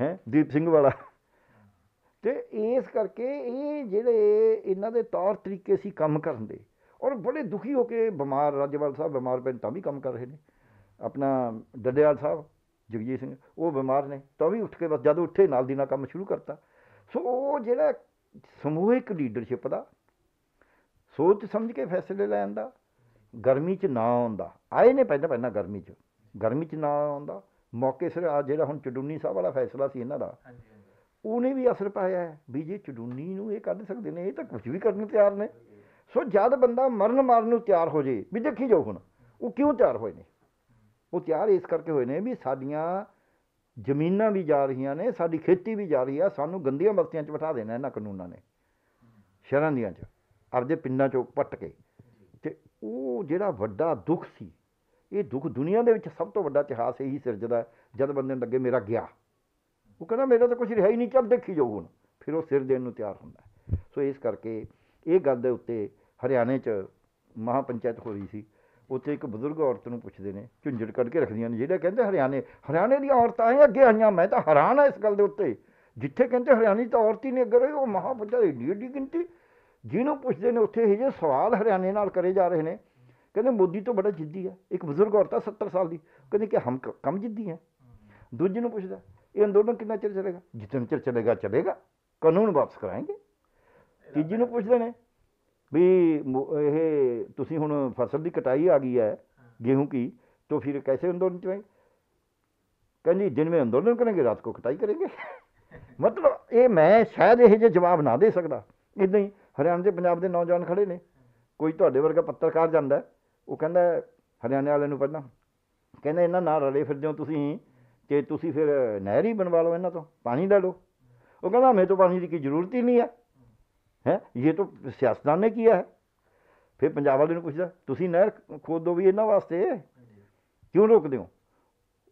ਹੈ ਦੀਪ ਸਿੰਘ ਵਾਲਾ ਤੇ ਇਸ ਕਰਕੇ ਇਹ ਜਿਹੜੇ ਇਹਨਾਂ ਦੇ ਤੌਰ ਤਰੀਕੇ ਸੀ ਕੰਮ ਕਰਨ ਦੇ ਔਰ ਬੜੇ ਦੁਖੀ ਹੋ ਕੇ ਬਿਮਾਰ ਰਾਜਵਾਲ ਸਾਹਿਬ ਬਿਮਾਰ ਪੈਣ ਤਾਂ ਵੀ ਕੰਮ ਕਰ ਰਹੇ ਨੇ ਆਪਣਾ ਡੱਡੇਵਾਲ ਸਾਹਿਬ ਜਗਜੀਤ ਸਿੰਘ ਉਹ ਬਿਮਾਰ ਨੇ ਤਾਂ ਵੀ ਉੱਠ ਕੇ ਬਸ ਜਦੋਂ ਉੱਠੇ ਨਾਲ ਦੀ ਨਾਲ ਕੰਮ ਸ਼ੁਰੂ ਕਰਤਾ ਸੋ ਉਹ ਜਿਹੜਾ ਸਮੂਹਿਕ ਲੀਡਰਸ਼ਿਪ ਦਾ ਸੋਚ ਸਮਝ ਕੇ ਫੈਸਲੇ ਲੈਣ ਦਾ ਗਰਮੀ 'ਚ ਨਾ ਆਉਂਦਾ ਆਏ ਨੇ ਪਹਿਲਾਂ ਪਹਿਲਾਂ ਗਰਮੀ 'ਚ ਗਰਮੀ 'ਚ ਨਾ ਆਉਂਦਾ ਮੌਕੇ ਸਿਰ ਆ ਜਿਹੜਾ ਹੁਣ ਚਡੂਨੀ ਸਾਹਿਬ ਵਾਲਾ ਫੈਸਲਾ ਸੀ ਇਹਨਾਂ ਦਾ ਉਹਨੇ ਵੀ ਅਸਰ ਪਾਇਆ ਹੈ ਵੀ ਜੇ ਚਡੂਨੀ ਨੂੰ ਇਹ ਕੱਢ ਸਕਦੇ ਨੇ ਇਹ ਤਾਂ ਕੁਝ ਵੀ ਕਰਨ ਨੂੰ ਤਿਆਰ ਨੇ ਸੋ ਜਦ ਬੰਦਾ ਮਰਨ ਮਾਰਨ ਨੂੰ ਤਿਆਰ ਹੋ ਜੇ ਵੀ ਦੇਖੀ ਜਾਓ ਹੁਣ ਉਹ ਕਿਉਂ ਤਿਆਰ ਹੋਏ ਨੇ ਉਹ ਤਿਆਰ ਇਸ ਕਰਕੇ ਹੋਏ ਨੇ ਵੀ ਸਾਡੀਆਂ ਜ਼ਮੀਨਾਂ ਵੀ ਜਾ ਰਹੀਆਂ ਨੇ ਸਾਡੀ ਖੇਤੀ ਵੀ ਜਾ ਰਹੀ ਆ ਸਾਨੂੰ ਗੰਦੀਆਂ ਬਸਤੀਆਂ 'ਚ ਬਿਠਾ ਦੇਣਾ ਇਹਨਾਂ ਕਾਨੂੰਨਾਂ ਨੇ ਸ਼ਹਿਰਾਂ ਦੀਆਂ 'ਚ ਆਪਦੇ ਪਿੰਡਾਂ 'ਚੋਂ ਪੱਟ ਕੇ ਤੇ ਉਹ ਜਿਹੜਾ ਵੱਡਾ ਦੁੱਖ ਸੀ ਇਹ ਦੁੱਖ ਦੁਨੀਆ ਦੇ ਵਿੱਚ ਸਭ ਤੋਂ ਵੱਡਾ ਇਤਿਹਾਸ ਇਹੀ ਸਿਰਜਦਾ ਜਦ ਬੰਦੇ ਨੂੰ ਲੱਗੇ ਮੇਰਾ ਗਿਆ ਉਹ ਕਹਿੰਦਾ ਮੇਰਾ ਤਾਂ ਕੁਝ ਰਿਹਾ ਹੀ ਨਹੀਂ ਚੱਲ ਦੇਖੀ ਜਾਓ ਹੁਣ ਫਿਰ ਉਹ ਸਿਰ ਦੇਣ ਨੂੰ ਤਿਆਰ ਹੁੰਦਾ ਸੋ ਇਸ ਕਰਕੇ ਇਹ ਗੱਲ ਦੇ ਉੱਤੇ ਹਰਿਆਣੇ 'ਚ ਮਹਾ ਪੰਚਾਇਤ ਹੋ ਰਹੀ ਸੀ ਉੱਥੇ ਇੱਕ ਬਜ਼ੁਰਗ ਔਰਤ ਨੂੰ ਪੁੱਛਦੇ ਨੇ ਝੁੰਝੜ ਕੱਢ ਕੇ ਰੱਖਦੀਆਂ ਨੇ ਜਿਹੜੇ ਕਹਿੰਦੇ ਹਰਿਆਣੇ ਹਰਿਆਣੇ ਦੀਆਂ ਔਰਤਾਂ ਐ ਅੱਗੇ ਆਈਆਂ ਮੈਂ ਤਾਂ ਹੈਰਾਨ ਆ ਇਸ ਗੱਲ ਦੇ ਉੱਤੇ ਜਿੱਥੇ ਕਹਿੰਦੇ ਹਰਿਆਣੀ ਤਾਂ ਔਰਤ ਹੀ ਨਹੀਂ ਅਗਰ ਉਹ ਮਹਾ ਪੰਚਾਇਤ ਦੀ ਗਿਣਤੀ ਜਿਹਨੂੰ ਪੁੱਛਦੇ ਨੇ ਉੱਥੇ ਇਹ ਜੇ ਸਵਾਲ ਹਰਿਆਣੇ ਨਾਲ ਕਰੇ ਜਾ ਰਹੇ ਨੇ ਕਹਿੰਦੇ ਮੋਦੀ ਤੋਂ ਬੜਾ ਜਿੱਦੀ ਹੈ ਇੱਕ ਬਜ਼ੁਰਗ ਔਰਤ ਆ 70 ਸਾਲ ਦੀ ਕਹਿੰਦੀ ਕਿ ਹਮ ਕਮ ਜਿੱਦੀ ਹੈ ਦੂਜੇ ਨੂੰ ਪੁੱਛਦਾ ਇਹ ਅੰਦੋਲਨ ਕਿੰਨਾ ਚਿਰ ਚੱਲੇਗਾ ਜਿੰਨਾ ਚਿਰ ਚੱਲੇਗਾ ਚੱਲੇਗਾ ਕਾਨੂੰਨ ਵਾਪਸ ਕਰਾਂਗੇ ਤੀਜੀ ਨੂੰ ਪੁੱਛਦੇ ਨੇ ਵੀ ਇਹ ਤੁਸੀਂ ਹੁਣ ਫਸਲ ਦੀ ਕਟਾਈ ਆ ਗਈ ਹੈ ਗੇਹੂੰ ਕੀ तो ਫਿਰ ਕੈਸੇ ਅੰਦੋਲਨ चलाएंगे ਕਹਿੰਦੀ ਦਿਨ ਵਿੱਚ ਅੰਦੋਲਨ ਕਰਾਂਗੇ ਰਾਤ ਕੋ ਕਟਾਈ ਕਰਾਂਗੇ ਮਤਲਬ ਇਹ ਮੈਂ ਸ਼ਾਇਦ ਇਹ ਜੇ ਜਵਾਬ ਨਾ ਦੇ ਸਕਦਾ ਇਦਾਂ ਹੀ ਹਰਿਆਣੇ ਦੇ ਪੰਜਾਬ ਦੇ ਨੌਜਵਾਨ ਖੜੇ ਨੇ ਕੋਈ ਤੁਹਾਡੇ ਵਰਗਾ ਪੱਤਰਕਾਰ ਜਾਂਦਾ ਉਹ ਕਹਿੰਦਾ ਹਰਿਆਣੇ ਵਾਲਿਆਂ ਨੂੰ ਪੜਨਾ ਕਹਿੰਦਾ ਇਹਨਾਂ ਨਾਲ ਰਲੇ ਫਿਰਦੇ ਹੋ ਤੁਸੀਂ ਕਿ ਤੁਸੀਂ ਫਿਰ ਨਹਿਰੀ ਬਣਵਾ ਲਓ ਇਹਨਾਂ ਤੋਂ ਪਾਣੀ ਲੈ ਲਓ ਉਹ ਕਹਿੰਦਾ ਮੇਰੇ ਤੋਂ ਪਾਣੀ ਦੀ ਕੀ ਜ਼ਰੂਰਤ ਹੀ ਨਹੀਂ ਹੈ ਹੈ ਇਹ ਤਾਂ ਸਿਆਸਤਦਾਨ ਨੇ ਕੀਆ ਹੈ ਫਿਰ ਪੰਜਾਬ ਵਾਲੇ ਨੂੰ ਪੁੱਛਦਾ ਤੁਸੀਂ ਨਹਿਰ ਖੋਦ ਦੋ ਵੀ ਇਹਨਾਂ ਵਾਸਤੇ ਕਿਉਂ ਰੋਕਦੇ ਹੋ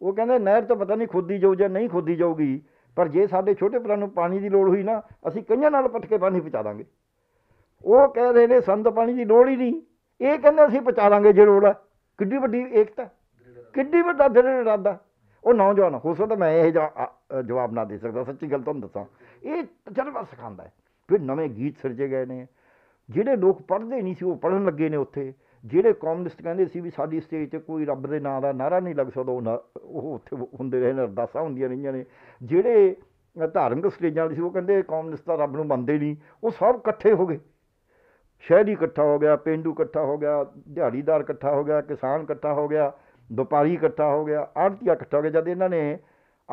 ਉਹ ਕਹਿੰਦਾ ਨਹਿਰ ਤਾਂ ਪਤਾ ਨਹੀਂ ਖੋਦੀ ਜਾਊ ਜਾਂ ਨਹੀਂ ਖੋਦੀ ਜਾਊਗੀ ਪਰ ਜੇ ਸਾਡੇ ਛੋਟੇ ਭਰਾ ਨੂੰ ਪਾਣੀ ਦੀ ਲੋੜ ਹੋਈ ਨਾ ਅਸੀਂ ਕਈਆਂ ਨਾਲ ਕੇ ਪਾਣੀ ਪਹੁੰਚਾ ਦਾਂਗੇ ਉਹ ਕਹਿ ਰਹੇ ਨੇ ਸੰਤ ਪਾਣੀ ਦੀ ਲੋੜ ਹੀ ਨਹੀਂ ਇਹ ਕਹਿੰਦੇ ਅਸੀਂ ਪਚਾ ਲਾਂਗੇ ਜੇ ਲੋੜ ਹੈ ਕਿੱਡੀ ਵੱਡੀ ਏਕਤਾ ਕਿੱਡੀ ਵੱਡਾ ਦਿਲ ਇਰਾਦਾ ਉਹ ਨੌਜਵਾਨ ਹੋ ਸਕਦਾ ਮੈਂ ਇਹ ਜਵਾਬ ਨਾ ਦੇ ਸਕਦਾ ਸੱਚੀ ਗੱਲ ਤੁਹਾਨੂੰ ਦੱਸਾਂ ਇਹ ਤਜਰਬਾ ਸਿਖਾਉਂਦਾ ਹੈ ਫਿਰ ਨਵੇਂ ਗੀਤ ਸਿਰਜੇ ਗਏ ਨੇ ਜਿਹੜੇ ਲੋਕ ਪੜ੍ਹਦੇ ਨਹੀਂ ਸੀ ਉਹ ਪੜ੍ਹਨ ਲੱਗੇ ਨੇ ਉੱਥੇ ਜਿਹੜੇ ਕਮਿਊਨਿਸਟ ਕਹਿੰਦੇ ਸੀ ਵੀ ਸਾਡੀ ਸਟੇਜ ਤੇ ਕੋਈ ਰੱਬ ਦੇ ਨਾਂ ਦਾ ਨਾਰਾ ਨਹੀਂ ਲੱਗ ਸਕਦਾ ਉਹ ਉੱਥੇ ਹੁੰਦੇ ਰਹੇ ਨੇ ਅਰਦਾਸਾਂ ਹੁੰਦੀਆਂ ਰਹੀਆਂ ਨੇ ਜਿਹੜੇ ਧਾਰਮਿਕ ਸਟੇਜਾਂ ਵਾਲੇ ਸੀ ਉਹ ਕਹਿੰਦੇ ਕਮਿਊਨਿਸਟ ਦਾ ਰੱਬ ਨੂੰ ਮੰਨਦੇ ਨਹੀਂ ਉਹ ਸਭ ਇਕੱਠੇ ਹੋ ਗਏ ਸ਼ਹਿਰੀ ਇਕੱਠਾ ਹੋ ਗਿਆ ਪਿੰਡੂ ਇਕੱਠਾ ਹੋ ਗਿਆ ਦਿਹਾੜੀਦਾਰ ਇਕੱਠਾ ਹੋ ਗਿਆ ਕਿਸਾਨ ਇਕੱਠਾ ਹੋ ਗਿਆ ਵਪਾਰੀ ਇਕੱਠਾ ਹੋ ਗਿਆ ਆੜਤੀਆ ਇਕੱਠਾ ਹੋ ਗਿਆ ਜਦ ਇਹਨਾਂ ਨੇ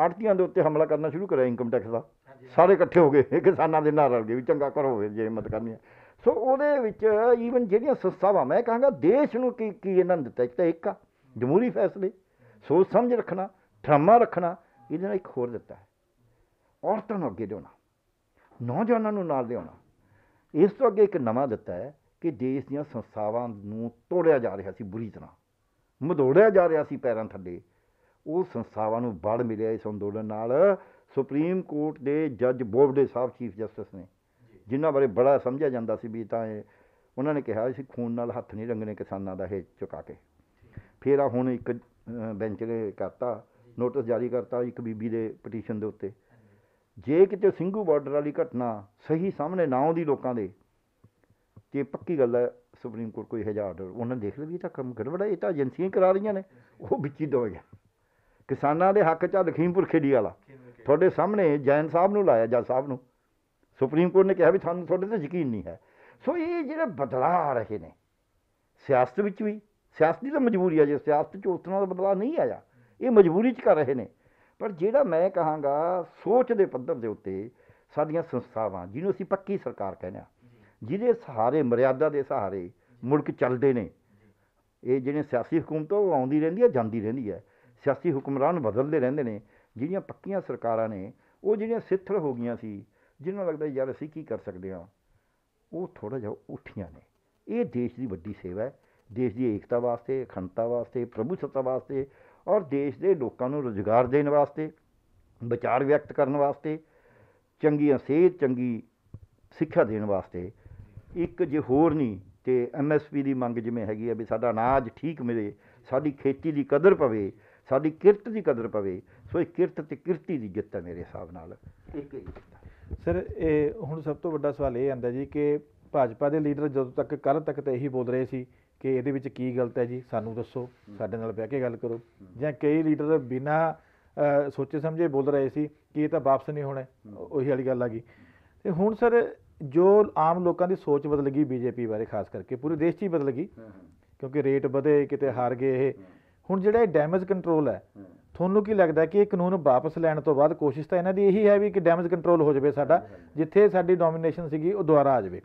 ਆੜਤੀਆਂ ਦੇ ਉੱਤੇ ਹਮਲਾ ਕਰਨਾ ਸ਼ੁਰੂ ਕਰਿਆ ਇਨਕਮ ਟੈਕਸ ਦਾ ਸਾਰੇ ਇਕੱਠੇ ਹੋ ਗਏ ਕਿਸਾਨਾਂ ਦੇ ਨਾਲ ਰਲ ਗਏ ਵੀ ਚੰਗਾ ਕਰੋ ਫਿਰ ਜੇ ਹਿੰਮਤ ਕਰਨੀ ਹੈ ਸੋ ਉਹਦੇ ਵਿੱਚ ਈਵਨ ਜਿਹੜੀਆਂ ਸੰਸਥਾਵਾਂ ਮੈਂ ਕਹਾਂਗਾ ਦੇਸ਼ ਨੂੰ ਕੀ ਕੀ ਇਹਨਾਂ ਨੇ ਦਿੱਤਾ ਇੱਕ ਤਾਂ ਇੱਕ ਆ ਜਮਹੂਰੀ ਫੈਸਲੇ ਸੋਚ ਸਮਝ ਰੱਖਣਾ ਠਰਮਾ ਰੱਖਣਾ ਇਹਦੇ ਨਾਲ ਇੱਕ ਹੋਰ ਦਿੱਤਾ ਹੈ ਔਰਤਾਂ ਨੂੰ ਅੱਗੇ ਦੇਣਾ ਨੌਜਵਾਨਾਂ ਨੂੰ ਨਾਲ ਲਿਆਉਣਾ ਇਸ ਤੋਂ ਅੱਗੇ ਇੱਕ ਨਵਾਂ ਦਿੱਤਾ ਹੈ ਕਿ ਦੇਸ਼ ਦੀਆਂ ਸੰਸਥਾਵਾਂ ਨੂੰ ਤੋੜਿਆ ਜਾ ਰਿਹਾ ਸੀ ਬੁਰੀ ਤਰ੍ਹਾਂ ਮਧੋੜਿਆ ਜਾ ਰਿਹਾ ਸੀ ਪੈਰਾਂ ਥੱਲੇ ਉਹ ਸੰਸਥਾਵਾਂ ਨੂੰ ਬੜ ਮਿਲਿਆ ਇਸ ਅੰਦੋਲਨ ਨਾਲ ਸੁਪਰੀਮ ਕੋਰਟ ਦੇ ਜੱਜ ਬੋਬਡੇ ਸਾਹਿਬ ਚੀਫ ਜਸਟਿਸ ਨੇ ਜਿਨ੍ਹਾਂ ਬਾਰੇ ਬੜਾ ਸਮਝਿਆ ਜਾਂਦਾ ਸੀ ਵੀ ਤਾਂ ਉਹਨਾਂ ਨੇ ਕਿਹਾ ਸੀ ਖੂਨ ਨਾਲ ਹੱਥ ਨਹੀਂ ਰੰਗਣੇ ਕਿਸਾਨਾਂ ਦਾ ਇਹ ਚੁਕਾ ਕੇ ਫਿਰ ਆ ਹੁਣ ਇੱਕ ਬੈਂਚ ਨੇ ਕਰਤਾ ਨੋਟਿਸ ਜਾਰੀ ਕਰਤਾ ਇੱਕ ਬੀਬੀ ਦੇ ਪਟੀਸ਼ਨ ਦੇ ਉੱਤੇ ਜੇ ਕਿਤੇ ਸਿੰਘੂ ਬਾਰਡਰ ਵਾਲੀ ਘਟਨਾ ਸਹੀ ਸਾਹਮਣੇ ਨਾ ਆਉਂਦੀ ਲੋਕਾਂ ਦੇ ਤੇ ਪੱਕੀ ਗੱਲ ਹੈ ਸੁਪਰੀਮ ਕੋਰਟ ਕੋਈ ਹਜ਼ਾਰ ਡਰ ਉਹਨਾਂ ਨੇ ਦੇਖ ਲਈ ਇਹ ਤਾਂ ਕੰਮ ਗੜਬੜਾ ਇਹ ਤਾਂ ਏਜੰਸੀਆਂ ਕਰਾ ਰਹੀਆਂ ਨੇ ਉਹ ਵਿੱਚ ਹੀ ਦੋ ਗਿਆ ਕਿਸਾਨਾਂ ਦੇ ਹੱਕ 'ਚ ਆ ਲਖੀਮਪੁਰ ਖੇੜੀ ਵਾਲਾ ਤੁਹਾਡੇ ਸਾਹਮਣੇ ਜੈਨ ਸਾਹਿਬ ਨੂੰ ਲਾਇਆ ਜੱਜ ਸਾਹਿਬ ਨੂੰ ਸੁਪਰੀਮ ਕੋਰਟ ਨੇ ਕਿਹਾ ਵੀ ਤੁਹਾਨੂੰ ਤੁਹਾਡੇ ਤੇ ਯਕੀਨ ਨਹੀਂ ਹੈ ਸੋ ਇਹ ਜਿਹੜੇ ਬਦਲਾ ਆ ਰਹੇ ਨੇ ਸਿਆਸਤ ਵਿੱਚ ਵੀ ਸਿਆਸਤ ਦੀ ਤਾਂ ਮਜਬੂਰੀ ਆ ਜੇ ਸਿਆਸਤ 'ਚ ਉਸ ਤਰ੍ਹਾਂ ਦਾ ਬਦਲਾ ਨਹੀਂ ਆਇਆ ਇਹ ਮਜਬੂਰੀ 'ਚ ਕਰ ਰਹੇ ਨੇ ਪਰ ਜਿਹੜਾ ਮੈਂ ਕਹਾਂਗਾ ਸੋਚ ਦੇ ਪੱਧਰ ਦੇ ਉੱਤੇ ਸਾਡੀਆਂ ਸੰਸਥਾਵਾਂ ਜਿਹਨੂੰ ਅਸੀਂ ਪੱਕੀ ਸਰਕਾਰ ਕਹਿੰਦੇ ਆ ਜਿਹਦੇ ਸਹਾਰੇ ਮਰਿਆਦਾ ਦੇ ਸਹਾਰੇ ਮੁਲਕ ਚੱਲਦੇ ਨੇ ਇਹ ਜਿਹੜੇ ਸਿਆਸੀ ਹਕੂਮਤ ਉਹ ਆਉਂਦੀ ਰਹਿੰਦੀ ਹੈ ਜਾਂਦੀ ਰਹਿੰਦੀ ਹੈ ਸਿਆਸੀ ਹੁਕਮਰਾਨ ਬਦਲਦੇ ਰਹਿੰਦੇ ਨੇ ਜਿਹੜੀਆਂ ਪੱਕੀਆਂ ਸਰਕਾਰਾਂ ਨੇ ਉਹ ਜਿਹੜੀਆਂ ਸਿੱਥੜ ਹੋ ਗਈਆਂ ਸੀ ਜਿਨ੍ਹਾਂ ਲੱਗਦਾ ਯਾਰ ਅਸੀਂ ਕੀ ਕਰ ਸਕਦੇ ਹਾਂ ਉਹ ਥੋੜਾ ਜਿਹਾ ਉੱਠੀਆਂ ਨੇ ਇਹ ਦੇਸ਼ ਦੀ ਵੱਡੀ ਸੇਵਾ ਹੈ ਦੇਸ਼ ਦੀ ਏਕਤਾ ਵਾਸਤੇ ਅਖੰਡਤਾ ਵਾਸਤੇ ਪ੍ਰਭੂ ਸਤਾ ਵਾਸਤੇ ਔਰ ਦੇਸ਼ ਦੇ ਲੋਕਾਂ ਨੂੰ ਰੋਜ਼ਗਾਰ ਦੇਣ ਵਾਸਤੇ ਵਿਚਾਰ ਵਿਅਕਤ ਕਰਨ ਵਾਸਤੇ ਚੰਗੀਆਂ ਸਿਹਤ ਚੰਗੀ ਸਿੱਖਿਆ ਦੇਣ ਵਾਸਤੇ ਇੱਕ ਜੇ ਹੋਰ ਨਹੀਂ ਤੇ ਐਮਐਸਪੀ ਦੀ ਮੰਗ ਜਿਵੇਂ ਹੈਗੀ ਆ ਵੀ ਸਾਡਾ ਅਨਾਜ ਠੀਕ ਮਿਲੇ ਸਾਡੀ ਖੇਤੀ ਦੀ ਕਦਰ ਪਵੇ ਸਾਡੀ ਕਿਰਤ ਦੀ ਕਦਰ ਪਵੇ ਸੋ ਇਹ ਕਿਰਤ ਤੇ ਕਿਰਤੀ ਦੀ ਜਿੱਤ ਹੈ ਮੇਰੇ ਹਿਸਾਬ ਨਾਲ ਇੱਕ ਹੀ ਸਰ ਇਹ ਹੁਣ ਸਭ ਤੋਂ ਵੱਡਾ ਸਵਾਲ ਇਹ ਆਂਦਾ ਜੀ ਕਿ ਭਾਜਪਾ ਦੇ ਲੀਡਰ ਜਦੋਂ ਤੱਕ ਕੱਲ ਤੱਕ ਤੇ ਇਹੀ ਬੋਲ ਰਹੇ ਸੀ ਕਿ ਇਹਦੇ ਵਿੱਚ ਕੀ ਗਲਤ ਹੈ ਜੀ ਸਾਨੂੰ ਦੱਸੋ ਸਾਡੇ ਨਾਲ ਬਹਿ ਕੇ ਗੱਲ ਕਰੋ ਜਾਂ ਕਈ ਲੀਡਰ ਬਿਨਾ ਸੋਚੇ ਸਮਝੇ ਬੋਲ ਰਹੇ ਸੀ ਕਿ ਇਹ ਤਾਂ ਵਾਪਸ ਨਹੀਂ ਹੋਣਾ ਉਹੀ ਵਾਲੀ ਗੱਲ ਆ ਗਈ ਤੇ ਹੁਣ ਸਰ ਜੋ ਆਮ ਲੋਕਾਂ ਦੀ ਸੋਚ ਬਦਲ ਗਈ ਬੀਜੇਪੀ ਬਾਰੇ ਖਾਸ ਕਰਕੇ ਪੂਰੇ ਦੇਸ਼ 'ਚ ਹੀ ਬਦਲ ਗਈ ਕਿਉਂਕਿ ਰੇਟ ਵਧੇ ਕਿਤੇ ਹਾਰ ਗਏ ਇਹ ਹੁਣ ਜਿਹੜਾ ਇਹ ਡੈਮੇਜ ਕੰਟਰੋਲ ਹੈ ਤੁਹਾਨੂੰ ਕੀ ਲੱਗਦਾ ਕਿ ਇਹ ਕਾਨੂੰਨ ਵਾਪਸ ਲੈਣ ਤੋਂ ਬਾਅਦ ਕੋਸ਼ਿਸ਼ ਤਾਂ ਇਹਨਾਂ ਦੀ ਇਹੀ ਹੈ ਵੀ ਕਿ ਡੈਮੇਜ ਕੰਟਰੋਲ ਹੋ ਜਾਵੇ ਸਾਡਾ ਜਿੱਥੇ ਸਾਡੀ ਡੋਮੀਨੇਸ਼ਨ ਸੀਗੀ ਉਹ ਦੁਬਾਰਾ ਆ ਜਾਵੇ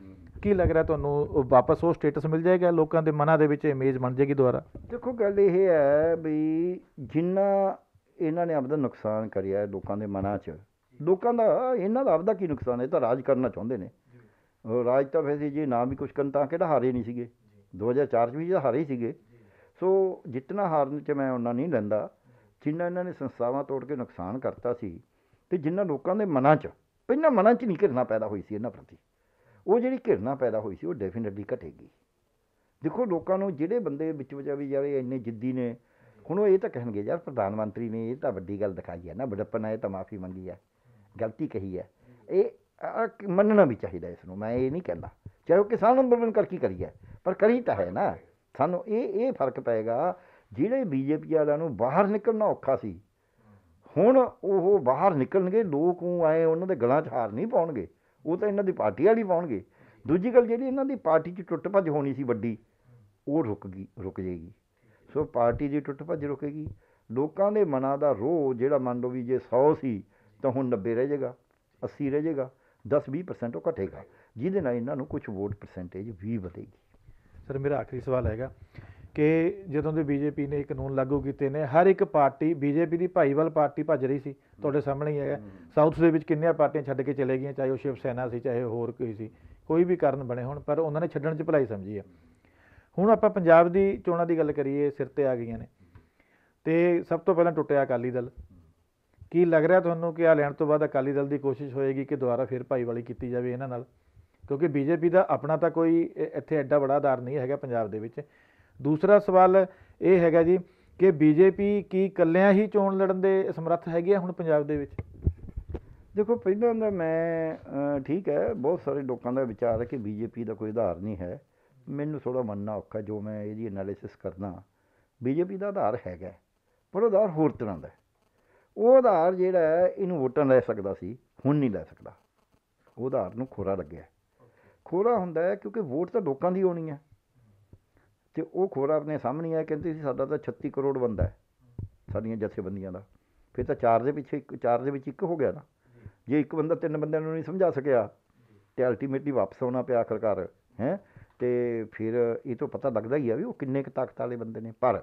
ਕੀ ਲੱਗ ਰਿਹਾ ਤੁਹਾਨੂੰ ਵਾਪਸ ਉਹ ਸਟੇਟਸ ਮਿਲ ਜਾਏਗਾ ਲੋਕਾਂ ਦੇ ਮਨਾਂ ਦੇ ਵਿੱਚ ਇਮੇਜ ਬਣ ਜਾਏਗੀ ਦੁਬਾਰਾ ਦੇਖੋ ਗੱਲ ਇਹ ਹੈ ਵੀ ਜਿੰਨਾ ਇਹਨਾਂ ਨੇ ਆਪਦਾ ਨੁਕਸਾਨ ਕਰਿਆ ਹੈ ਲੋਕਾਂ ਦੇ ਮਨਾਂ 'ਚ ਲੋਕਾਂ ਦਾ ਇਹਨਾਂ ਦਾ ਆਪਦਾ ਕੀ ਨੁਕਸਾਨ ਹੈ ਤਾਂ ਰਾਜ ਕਰਨਾ ਚਾਹੁੰਦੇ ਨੇ ਰਾਜ ਤਾਂ ਫੇਸੀ ਜੀ ਨਾ ਵੀ ਕੁਝ ਕਰਨ ਤਾਂ ਕਿਹੜਾ ਹਾਰੇ ਨਹੀਂ ਸੀਗੇ 2004 ਚ ਵੀ ਜਿਹੜਾ ਹਾਰੇ ਸੀਗੇ ਸੋ ਜਿੰਨਾ ਹਾਰਨ 'ਚ ਮੈਂ ਉਹਨਾਂ ਨਹੀਂ ਲੈਂਦਾ ਜਿੰਨਾ ਇਹਨਾਂ ਨੇ ਸੰਸਥਾਵਾਂ ਤੋੜ ਕੇ ਨੁਕਸਾਨ ਕਰਤਾ ਸੀ ਤੇ ਜਿੰਨਾ ਲੋਕਾਂ ਦੇ ਮਨਾਂ 'ਚ ਪਹਿਲਾਂ ਮਨਾਂ 'ਚ ਨਹੀਂ ਘਿਰਨਾ ਪੈਦਾ ਹੋਈ ਸੀ ਇਹਨਾਂ ਪ੍ਰਤੀ ਉਹ ਜਿਹੜੀ ਘਿਰਨਾ ਪੈਦਾ ਹੋਈ ਸੀ ਉਹ ਡੈਫੀਨਿਟਲੀ ਘਟੇਗੀ ਦੇਖੋ ਲੋਕਾਂ ਨੂੰ ਜਿਹੜੇ ਬੰਦੇ ਵਿੱਚ ਵਿੱਚ ਵੀ ਯਾਰ ਇੰਨੇ ਜਿੱਦੀ ਨੇ ਹੁਣ ਉਹ ਇਹ ਤਾਂ ਕਹਿਣਗੇ ਯਾਰ ਪ੍ਰਧਾਨ ਮੰਤਰੀ ਨੇ ਇਹ ਤਾਂ ਵੱਡੀ ਗੱਲ ਦਿਖਾਈ ਹੈ ਨਾ ਬੜਪਨ ਆਏ ਤਾਂ ਮਾਫੀ ਮੰਗੀ ਹੈ ਗਲਤੀ ਕਹੀ ਹੈ ਇਹ ਮੰਨਣਾ ਵੀ ਚਾਹੀਦਾ ਇਸ ਨੂੰ ਮੈਂ ਇਹ ਨਹੀਂ ਕਹਿੰਦਾ ਚਾਹੇ ਉਹ ਕਿਸਾਨ ਅੰਦੋਲਨ ਕਰਕੇ ਕਰੀ ਹੈ ਪਰ ਕਰੀ ਤਾਂ ਹੈ ਨਾ ਸਾਨੂੰ ਇਹ ਇਹ ਫਰਕ ਪਏਗਾ ਜਿਹੜੇ ਬੀਜੇਪੀ ਵਾਲਿਆਂ ਨੂੰ ਬਾਹਰ ਨਿਕਲਣਾ ਔਖਾ ਸੀ ਹੁਣ ਉਹ ਬਾਹਰ ਨਿਕਲਣਗੇ ਲੋਕ ਉਹ ਆਏ ਉਹਨਾਂ ਦੇ ਗਲਾਂ 'ਚ ਹਾਰ ਨਹੀਂ ਪਾਉਣਗੇ ਉਹ ਤਾਂ ਇਹਨਾਂ ਦੀ ਪਾਰਟੀ ਵਾਲੀ ਪਾਉਣਗੇ ਦੂਜੀ ਗੱਲ ਜਿਹੜੀ ਇਹਨਾਂ ਦੀ ਪਾਰਟੀ 'ਚ ਟੁੱਟ ਭੱਜ ਹੋਣੀ ਸੀ ਵੱਡੀ ਉਹ ਰੁਕ ਗਈ ਰੁਕ ਜਾਏਗੀ ਸੋ ਪਾਰਟੀ ਦੀ ਟੁੱਟ ਭੱਜ ਰੁਕੇਗੀ ਲੋਕਾਂ ਦੇ ਮਨਾਂ ਦਾ ਰੋਹ ਜਿਹੜਾ ਮੰਨ ਲਓ ਵੀ ਜੇ 100 ਸੀ ਤਾਂ ਹੁਣ 90 ਰਹਿ ਜਾਏਗਾ 80 ਰਹਿ ਜਾਏਗਾ 10-20% ਉਹ ਘਟੇਗਾ ਜਿਹਦੇ ਨਾਲ ਇਹਨਾਂ ਨੂੰ ਕੁਝ ਵੋਟ ਪਰਸੈਂਟੇਜ ਵੀ ਵਧੇਗੀ ਸਰ ਮੇਰਾ ਆਖਰੀ ਸਵਾਲ ਹੈਗਾ ਕਿ ਜਦੋਂ ਦੇ ਬੀਜੇਪੀ ਨੇ ਕਾਨੂੰਨ ਲਾਗੂ ਕੀਤੇ ਨੇ ਹਰ ਇੱਕ ਪਾਰਟੀ ਬੀਜੇਪੀ ਦੀ ਭਾਈਵਾਲ ਪਾਰਟੀ ਭੱਜ ਰਹੀ ਸੀ ਤੁਹਾਡੇ ਸਾਹਮਣੇ ਹੀ ਹੈਗਾ ਸਾਊਥ ਦੇ ਵਿੱਚ ਕਿੰਨੀਆਂ ਪਾਰਟੀਆਂ ਛੱਡ ਕੇ ਚਲੇ ਗਈਆਂ ਚਾਹੇ ਉਹ ਸ਼ਿਵ ਸੈਨਾ ਸੀ ਚਾਹੇ ਹੋਰ ਕੋਈ ਸੀ ਕੋਈ ਵੀ ਕਾਰਨ ਬਣੇ ਹੋਣ ਪਰ ਉਹਨਾਂ ਨੇ ਛੱਡਣ 'ਚ ਭਲਾਈ ਸਮਝੀ ਹੈ ਹੁਣ ਆਪਾਂ ਪੰਜਾਬ ਦੀ ਚੋਣਾਂ ਦੀ ਗੱਲ ਕਰੀਏ ਸਿਰ ਤੇ ਆ ਗਈਆਂ ਨੇ ਤੇ ਸਭ ਤੋਂ ਪਹਿਲਾਂ ਟੁੱਟਿਆ ਅਕਾਲੀ ਦਲ ਕੀ ਲੱਗ ਰਿਹਾ ਤੁਹਾਨੂੰ ਕਿ ਆ ਲੈਣ ਤੋਂ ਬਾਅਦ ਅਕਾਲੀ ਦਲ ਦੀ ਕੋਸ਼ਿਸ਼ ਹੋਏਗੀ ਕਿ ਦੁਬਾਰਾ ਫਿਰ ਭਾਈਵਾਲੀ ਕੀਤੀ ਜਾਵੇ ਇਹਨਾਂ ਨਾਲ ਕਿਉਂਕਿ ਬੀਜੇਪੀ ਦਾ ਆਪਣਾ ਤਾਂ ਕੋਈ ਇੱਥੇ ਐਡਾ ਵੱਡਾ ਆਧਾਰ ਨਹੀਂ ਹੈਗਾ ਪੰਜਾਬ ਦੇ ਵਿੱਚ ਦੂਸਰਾ ਸਵਾਲ ਇਹ ਹੈਗਾ ਜੀ ਕਿ ਬੀਜੇਪੀ ਕੀ ਕੱਲਿਆਂ ਹੀ ਚੋਣ ਲੜਨ ਦੇ ਸਮਰੱਥ ਹੈਗੀ ਆ ਹੁਣ ਪੰਜਾਬ ਦੇ ਵਿੱਚ ਦੇਖੋ ਪਹਿਲਾਂ ਦਾ ਮੈਂ ਠੀਕ ਹੈ ਬਹੁਤ ਸਾਰੇ ਲੋਕਾਂ ਦਾ ਵਿਚਾਰ ਹੈ ਕਿ ਬੀਜੇਪੀ ਦਾ ਕੋਈ ਆਧਾਰ ਨਹੀਂ ਹੈ ਮੈਨੂੰ ਥੋੜਾ ਮੰਨਣਾ ਔਖਾ ਜੋ ਮੈਂ ਇਹਦੀ ਐਨਾਲਿਸਿਸ ਕਰਨਾ ਬੀਜੇਪੀ ਦਾ ਆਧਾਰ ਹੈਗਾ ਪਰ ਉਹ ਆਧਾਰ ਹੋਰ ਤਰ੍ਹਾਂ ਦਾ ਉਹ ਆਧਾਰ ਜਿਹੜਾ ਇਹਨੂੰ ਵੋਟਾਂ ਲੈ ਸਕਦਾ ਸੀ ਹੁਣ ਨਹੀਂ ਲੈ ਸਕਦਾ ਉਹ ਆਧਾਰ ਨੂੰ ਖੋਰਾ ਲੱਗਿਆ ਖੋਰਾ ਹੁੰਦਾ ਹੈ ਕਿਉਂਕਿ ਵੋਟ ਤਾਂ ਲੋਕਾਂ ਦੀ ਹੋਣੀ ਹੈ ਤੇ ਉਹ ਖੋਰਾ ਆਪਣੇ ਸਾਹਮਣੇ ਆਇਆ ਕਹਿੰਦੇ ਸੀ ਸਾਡਾ ਤਾਂ 36 ਕਰੋੜ ਬੰਦਾ ਹੈ ਸਾਡੀਆਂ ਜਥੇਬੰਦੀਆਂ ਦਾ ਫਿਰ ਤਾਂ ਚਾਰ ਦੇ ਪਿੱਛੇ ਇੱਕ ਚਾਰ ਦੇ ਵਿੱਚ ਇੱਕ ਹੋ ਗਿਆ ਨਾ ਜੇ ਇੱਕ ਬੰਦਾ ਤਿੰਨ ਬੰਦਿਆਂ ਨੂੰ ਨਹੀਂ ਸਮਝਾ ਸਕਿਆ ਤੇ ਅਲਟੀਮੇਟਲੀ ਵਾਪਸ ਆਉਣਾ ਪਿਆ ਆਖਰਕਾਰ ਹੈ ਤੇ ਫਿਰ ਇਹ ਤੋਂ ਪਤਾ ਲੱਗਦਾ ਹੀ ਆ ਵੀ ਉਹ ਕਿੰਨੇ ਕੁ ਤਾਕਤ ਵਾਲੇ ਬੰਦੇ ਨੇ ਪਰ